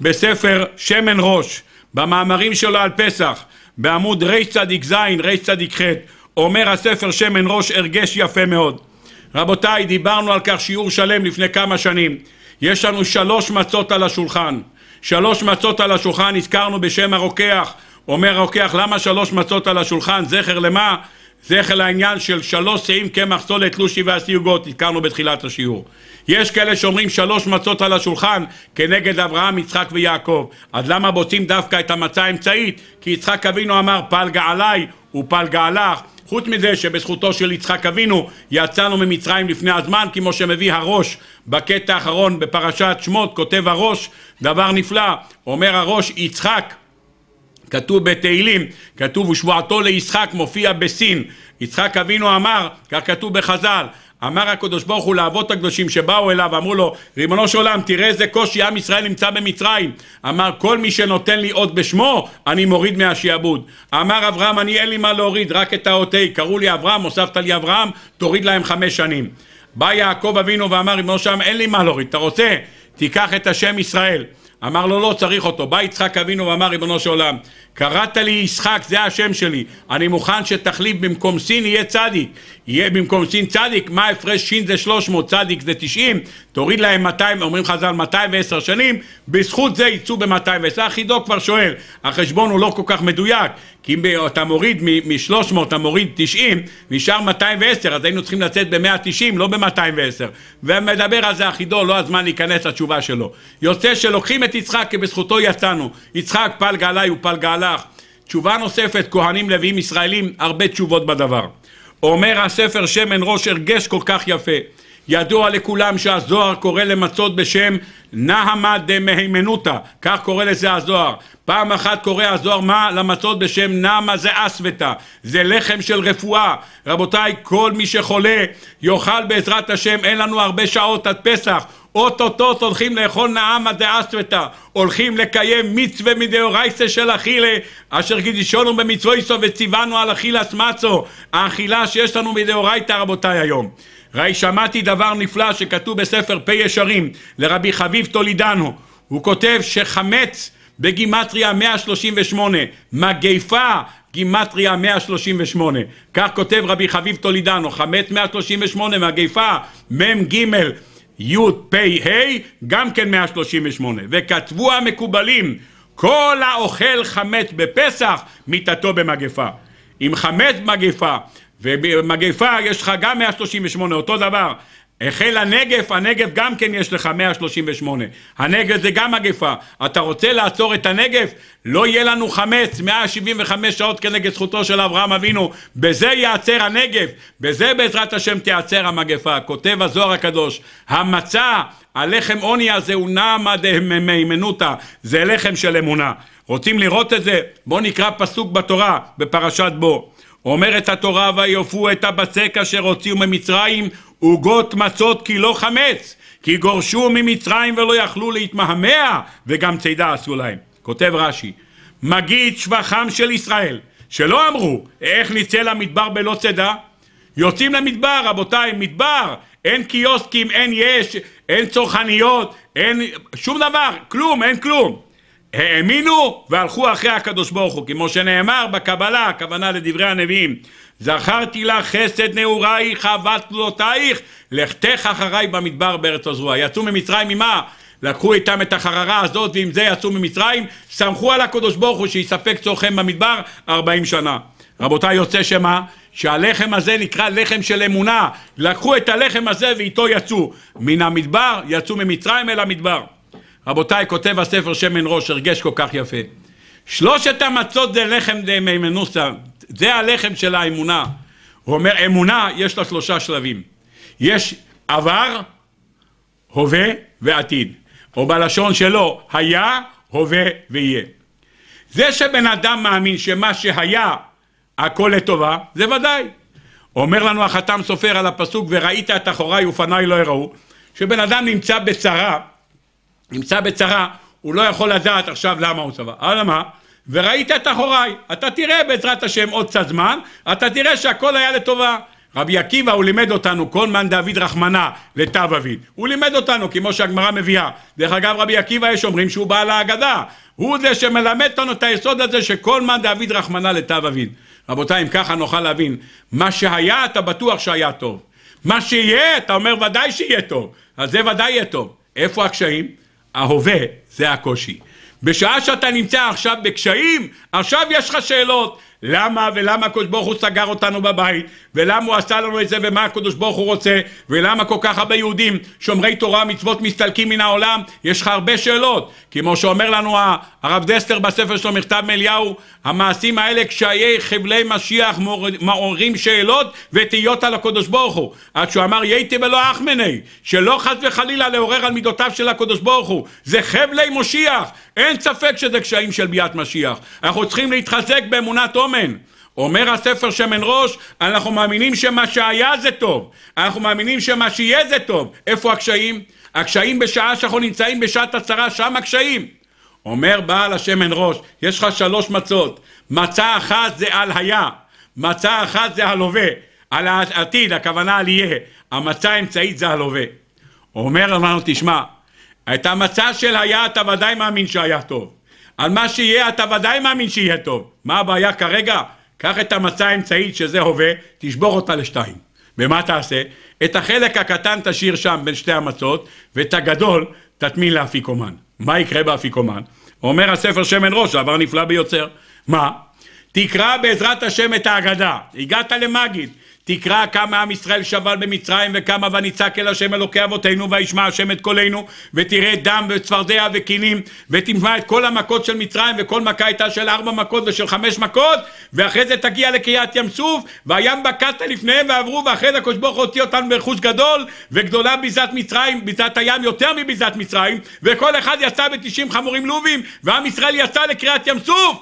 בספר שמן ראש, במאמרים שלו על פסח, בעמוד רצ"ז, רצ"ח, אומר הספר שמן ראש הרגש יפה מאוד. רבותיי, דיברנו על כך שיעור שלם לפני כמה שנים. יש לנו שלוש מצות על השולחן. שלוש מצות על השולחן, הזכרנו בשם הרוקח. אומר הרוקח, למה שלוש מצות על השולחן? זכר למה? זכר לעניין של שלוש שאים קמח סולת תלושי והסיוגות, הזכרנו בתחילת השיעור. יש כאלה שאומרים שלוש מצות על השולחן כנגד אברהם, יצחק ויעקב. אז למה בוצאים דווקא את המצה האמצעית? כי יצחק אבינו אמר פלגה עליי ופלגה עלך. חוץ מזה שבזכותו של יצחק אבינו יצאנו ממצרים לפני הזמן, כמו שמביא הראש בקטע האחרון בפרשת שמות, כותב הראש דבר נפלא, אומר הראש יצחק כתוב בתהילים, כתוב ושבועתו לישחק מופיע בסין. יצחק אבינו אמר, כך כתוב בחז"ל, אמר הקדוש ברוך הוא לאבות הקדושים שבאו אליו, אמרו לו, ריבונו של עולם, תראה איזה קושי עם ישראל נמצא במצרים. אמר, כל מי שנותן לי אות בשמו, אני מוריד מהשעבוד. אמר אברהם, אני אין לי מה להוריד, רק את האות קראו לי אברהם, הוספת לי אברהם, תוריד להם חמש שנים. בא יעקב אבינו ואמר, ריבונו של עולם, אין לי מה להוריד, אתה רוצה? תיקח את השם ישראל. אמר לו, לא, צריך אותו. בא יצחק אבינו ואמר, ריבונו של עולם, קראת לי ישחק, זה השם שלי. אני מוכן שתחליף במקום סין יהיה צדיק. יהיה במקום סין צדיק, מה הפרש שין זה 300, צדיק זה 90, תוריד להם 200, אומרים חז"ל 210 שנים, בזכות זה יצאו ב-210. החידו כבר שואל, החשבון הוא לא כל כך מדויק, כי אם אתה מוריד מ-300, אתה מוריד 90, נשאר 210, אז היינו צריכים לצאת ב-190, לא ב-210. ומדבר על זה החידו, לא הזמן להיכנס לתשובה שלו. יוצא שלוקחים את יצחק כי בזכותו יצאנו. יצחק פלגה עליי, הוא פלגה עליי. לך. תשובה נוספת, כהנים לוויים ישראלים, הרבה תשובות בדבר. אומר הספר שמן ראש הרגש כל כך יפה. ידוע לכולם שהזוהר קורא למצות בשם נהמה דמהימנותא, כך קורא לזה הזוהר. פעם אחת קורא הזוהר מה? למצות בשם נעמה זה אסוותא, זה לחם של רפואה. רבותיי, כל מי שחולה יאכל בעזרת השם, אין לנו הרבה שעות עד פסח. אוטוטו הולכים לאכול נעמה דאסוותא, הולכים לקיים מצווה מדאורייסה של אכילה, אשר קידישונו במצוויסו וציוונו על אכילס מצו, האכילה שיש לנו מדאורייתא רבותיי היום. ראי שמעתי דבר נפלא שכתוב בספר פי ישרים לרבי חביב טולידנו, הוא כותב שחמץ בגימטריה 138, מגיפה גימטריה 138. כך כותב רבי חביב טולידנו, חמץ 138, מגיפה, מ"ג יפ"ה, גם כן 138. וכתבו המקובלים, כל האוכל חמץ בפסח, מיתתו במגפה. אם חמץ מגפה, ומגפה יש לך גם 138, אותו דבר. החל הנגף, הנגף גם כן יש לך 138. הנגף זה גם מגפה. אתה רוצה לעצור את הנגף? לא יהיה לנו חמץ 175 שעות כנגד זכותו של אברהם אבינו. בזה ייעצר הנגף. בזה בעזרת השם תיעצר המגפה. כותב הזוהר הקדוש, המצה, הלחם עוני הזה הוא נעמא דהימנותא. זה לחם של אמונה. רוצים לראות את זה? בואו נקרא פסוק בתורה, בפרשת בו. אומרת התורה, ויופו את הבצק אשר הוציאו ממצרים עוגות מצות כי לא חמץ, כי גורשו ממצרים ולא יכלו להתמהמה, וגם צידה עשו להם. כותב רש"י, מגיד שבחם של ישראל, שלא אמרו, איך נצא למדבר בלא צידה? יוצאים למדבר, רבותיי, מדבר, אין קיוסקים, אין יש, אין צרכניות, אין שום דבר, כלום, אין כלום. האמינו והלכו אחרי הקדוש ברוך הוא, כמו שנאמר בקבלה, הכוונה לדברי הנביאים. זכרתי לך חסד נעורייך, אהבת תלותייך, לכתך אחריי במדבר בארץ הזרוע. יצאו ממצרים ממה? לקחו איתם את החררה הזאת, ועם זה יצאו ממצרים, סמכו על הקדוש ברוך הוא שיספק צורכם במדבר ארבעים שנה. רבותיי, יוצא שמה? שהלחם הזה נקרא לחם של אמונה. לקחו את הלחם הזה ואיתו יצאו. מן המדבר, יצאו ממצרים אל המדבר. רבותיי, כותב הספר שמן ראש, הרגש כל כך יפה. שלושת המצות זה לחם דמנוסה, זה הלחם של האמונה. הוא אומר, אמונה יש לה שלושה שלבים. יש עבר, הווה ועתיד. או בלשון שלו, היה, הווה ויהיה. זה שבן אדם מאמין שמה שהיה, הכל לטובה, זה ודאי. אומר לנו החתם סופר על הפסוק, וראית את אחוריי ופניי לא יראו, שבן אדם נמצא בצרה, נמצא בצרה, הוא לא יכול לדעת עכשיו למה הוא צבא. אלא מה? וראית את אחוריי. אתה תראה בעזרת השם עוד קצת זמן, אתה תראה שהכל היה לטובה. רבי עקיבא הוא לימד אותנו כל מן דוד רחמנה לתו אביד. הוא לימד אותנו כמו שהגמרא מביאה. דרך אגב רבי עקיבא יש אומרים שהוא בעל ההגדה. הוא זה שמלמד אותנו את היסוד הזה שכל מן דוד רחמנה לתו אביד. רבותיי אם ככה נוכל להבין מה שהיה אתה בטוח שהיה טוב. מה שיהיה אתה אומר ודאי שיהיה טוב. אז זה ודאי יהיה טוב. איפה הקשיים? ההווה זה הקושי. בשעה שאתה נמצא עכשיו בקשיים, עכשיו יש לך שאלות. למה ולמה הקדוש ברוך הוא סגר אותנו בבית, ולמה הוא עשה לנו את זה ומה הקדוש ברוך הוא רוצה, ולמה כל כך הרבה יהודים שומרי תורה מצוות מסתלקים מן העולם, יש לך הרבה שאלות. כמו שאומר לנו הרב דסטר בספר שלו מכתב מאליהו, המעשים האלה קשיי חבלי משיח מעוררים שאלות ותהיות על הקדוש ברוך הוא. עד שהוא אמר ייתי ולא אחמני, שלא חס וחלילה לעורר על מידותיו של הקדוש ברוך הוא. זה חבלי מושיח אין ספק שזה קשיים של ביאת משיח. אנחנו צריכים להתחזק באמונת עומק. שמן. אומר הספר שמן ראש, אנחנו מאמינים שמה שהיה זה טוב, אנחנו מאמינים שמה שיהיה זה טוב. איפה הקשיים? הקשיים בשעה שאנחנו נמצאים בשעת הצרה, שם הקשיים. אומר בעל השמן ראש, יש לך שלוש מצות, מצה אחת זה על היה, מצה אחת זה על הווה, על העתיד, הכוונה על יהיה, המצה האמצעית זה על הווה. אומר לנו, תשמע, את המצה של היה אתה ודאי מאמין שהיה טוב. על מה שיהיה אתה ודאי מאמין שיהיה טוב. מה הבעיה כרגע? קח את המצע האמצעית שזה הווה, תשבור אותה לשתיים. ומה תעשה? את החלק הקטן תשאיר שם בין שתי המצות, ואת הגדול תטמין לאפיקומן. מה יקרה באפיקומן? אומר הספר שמן ראש, העבר נפלא ביוצר. מה? תקרא בעזרת השם את ההגדה. הגעת למגיד, תקרא כמה עם ישראל שבל במצרים וכמה ונצעק אל השם אלוקי אבותינו וישמע השם את קולנו ותראה דם וצפרדע וכינים ותשמע את כל המכות של מצרים וכל מכה הייתה של ארבע מכות ושל חמש מכות ואחרי זה תגיע לקריית ים סוף והים בקעת לפניהם ועברו ואחרי זה הקדוש ברוך הוציא אותנו ברכוש גדול וגדולה ביזת מצרים ביזת הים יותר מביזת מצרים וכל אחד יצא בתשעים חמורים לובים ועם ישראל יצא לקריית ים סוף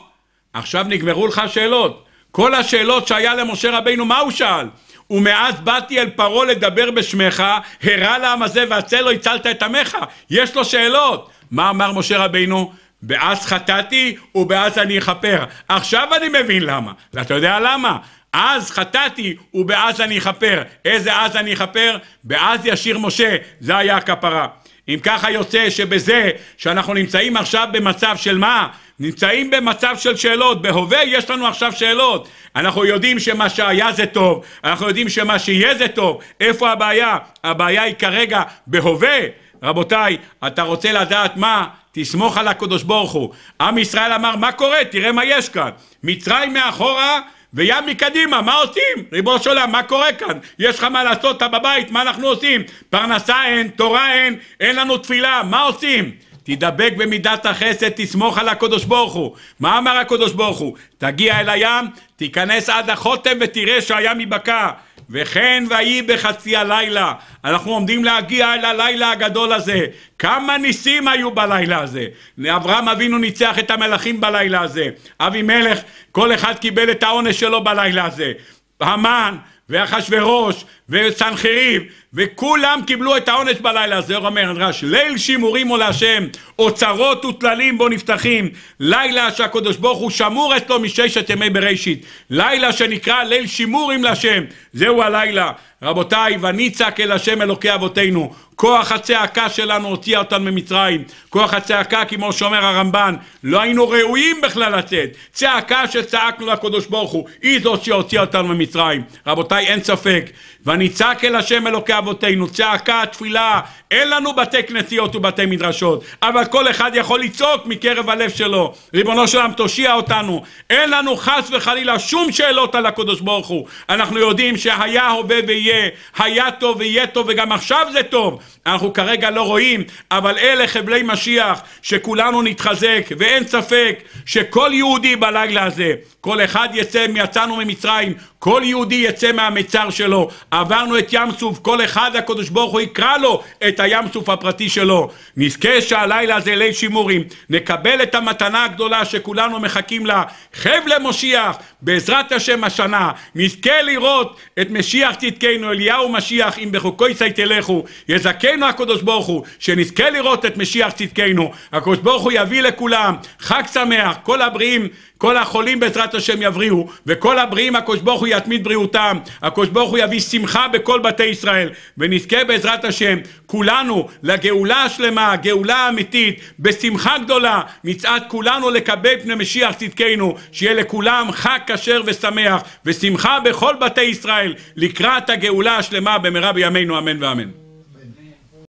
עכשיו נגמרו לך השאלות כל השאלות שהיה למשה רבינו, מה הוא שאל? ומאז באתי אל פרעה לדבר בשמך, הרע לעם הזה והצל לא הצלת את עמך. יש לו שאלות. מה אמר משה רבינו? ואז חטאתי ובאז אני אכפר. עכשיו אני מבין למה. ואתה יודע למה? אז חטאתי ובאז אני אכפר. איזה אז אני אכפר? באז ישיר משה. זה היה הכפרה. אם ככה יוצא שבזה שאנחנו נמצאים עכשיו במצב של מה? נמצאים במצב של שאלות, בהווה יש לנו עכשיו שאלות. אנחנו יודעים שמה שהיה זה טוב, אנחנו יודעים שמה שיהיה זה טוב. איפה הבעיה? הבעיה היא כרגע בהווה. רבותיי, אתה רוצה לדעת מה? תסמוך על הקדוש ברוך הוא. עם ישראל אמר, מה קורה? תראה מה יש כאן. מצרים מאחורה וים מקדימה, מה עושים? ריבונו של עולם, מה קורה כאן? יש לך מה לעשות, אתה בבית, מה אנחנו עושים? פרנסה אין, תורה אין, אין לנו תפילה, מה עושים? תדבק במידת החסד, תסמוך על הקדוש ברוך הוא. מה אמר הקדוש ברוך הוא? תגיע אל הים, תיכנס עד החותם ותראה שהים ייבקע. וכן ויהי בחצי הלילה, אנחנו עומדים להגיע אל הלילה הגדול הזה. כמה ניסים היו בלילה הזה. אברהם אבינו ניצח את המלכים בלילה הזה. אבימלך, כל אחד קיבל את העונש שלו בלילה הזה. המן ואחשורוש וסנחריב, וכולם קיבלו את העונש בלילה הזה, אומר רש, ליל שימורים הוא להשם, אוצרות וטללים בו נפתחים, לילה שהקדוש ברוך הוא שמור אצלו מששת ימי בראשית, לילה שנקרא ליל שימורים להשם, זהו הלילה. רבותיי, וניצק אל השם אלוקי אבותינו, כוח הצעקה שלנו הוציאה אותנו ממצרים, כוח הצעקה, כמו שאומר הרמב"ן, לא היינו ראויים בכלל לצאת, צעקה שצעקנו לקדוש ברוך הוא, היא זאת שהוציאה אותנו ממצרים. רבותיי, אין ספק ונצעק אל השם אלוקי אבותינו, צעקה, תפילה, אין לנו בתי כנסיות ובתי מדרשות, אבל כל אחד יכול לצעוק מקרב הלב שלו. ריבונו של עולם, תושיע אותנו. אין לנו חס וחלילה שום שאלות על הקדוש ברוך הוא. אנחנו יודעים שהיה הווה ויהיה, היה טוב ויהיה טוב, וגם עכשיו זה טוב. אנחנו כרגע לא רואים, אבל אלה חבלי משיח, שכולנו נתחזק, ואין ספק שכל יהודי בלילה הזה, כל אחד יצא, יצאנו ממצרים, כל יהודי יצא מהמצר שלו, עברנו את ים סוף, כל אחד הקדוש ברוך הוא יקרא לו את הים סוף הפרטי שלו. נזכה שהלילה הזה ליל שימורים, נקבל את המתנה הגדולה שכולנו מחכים לה, חבלי משיח, בעזרת השם השנה נזכה לראות את משיח צדקנו אליהו משיח אם בחוקו יצא תלכו יזכנו הקדוש ברוך הוא שנזכה לראות את משיח צדקנו הקדוש ברוך הוא יביא לכולם חג שמח כל הבריאים כל החולים בעזרת השם יבריאו, וכל הבריאים הקדוש ברוך הוא יתמיד בריאותם, הקדוש ברוך הוא יביא שמחה בכל בתי ישראל, ונזכה בעזרת השם כולנו לגאולה השלמה, גאולה אמיתית, בשמחה גדולה, מצעד כולנו לקבל פני משיח צדקנו, שיהיה לכולם חג כשר ושמח, ושמחה בכל בתי ישראל, לקראת הגאולה השלמה במהרה בימינו אמן ואמן.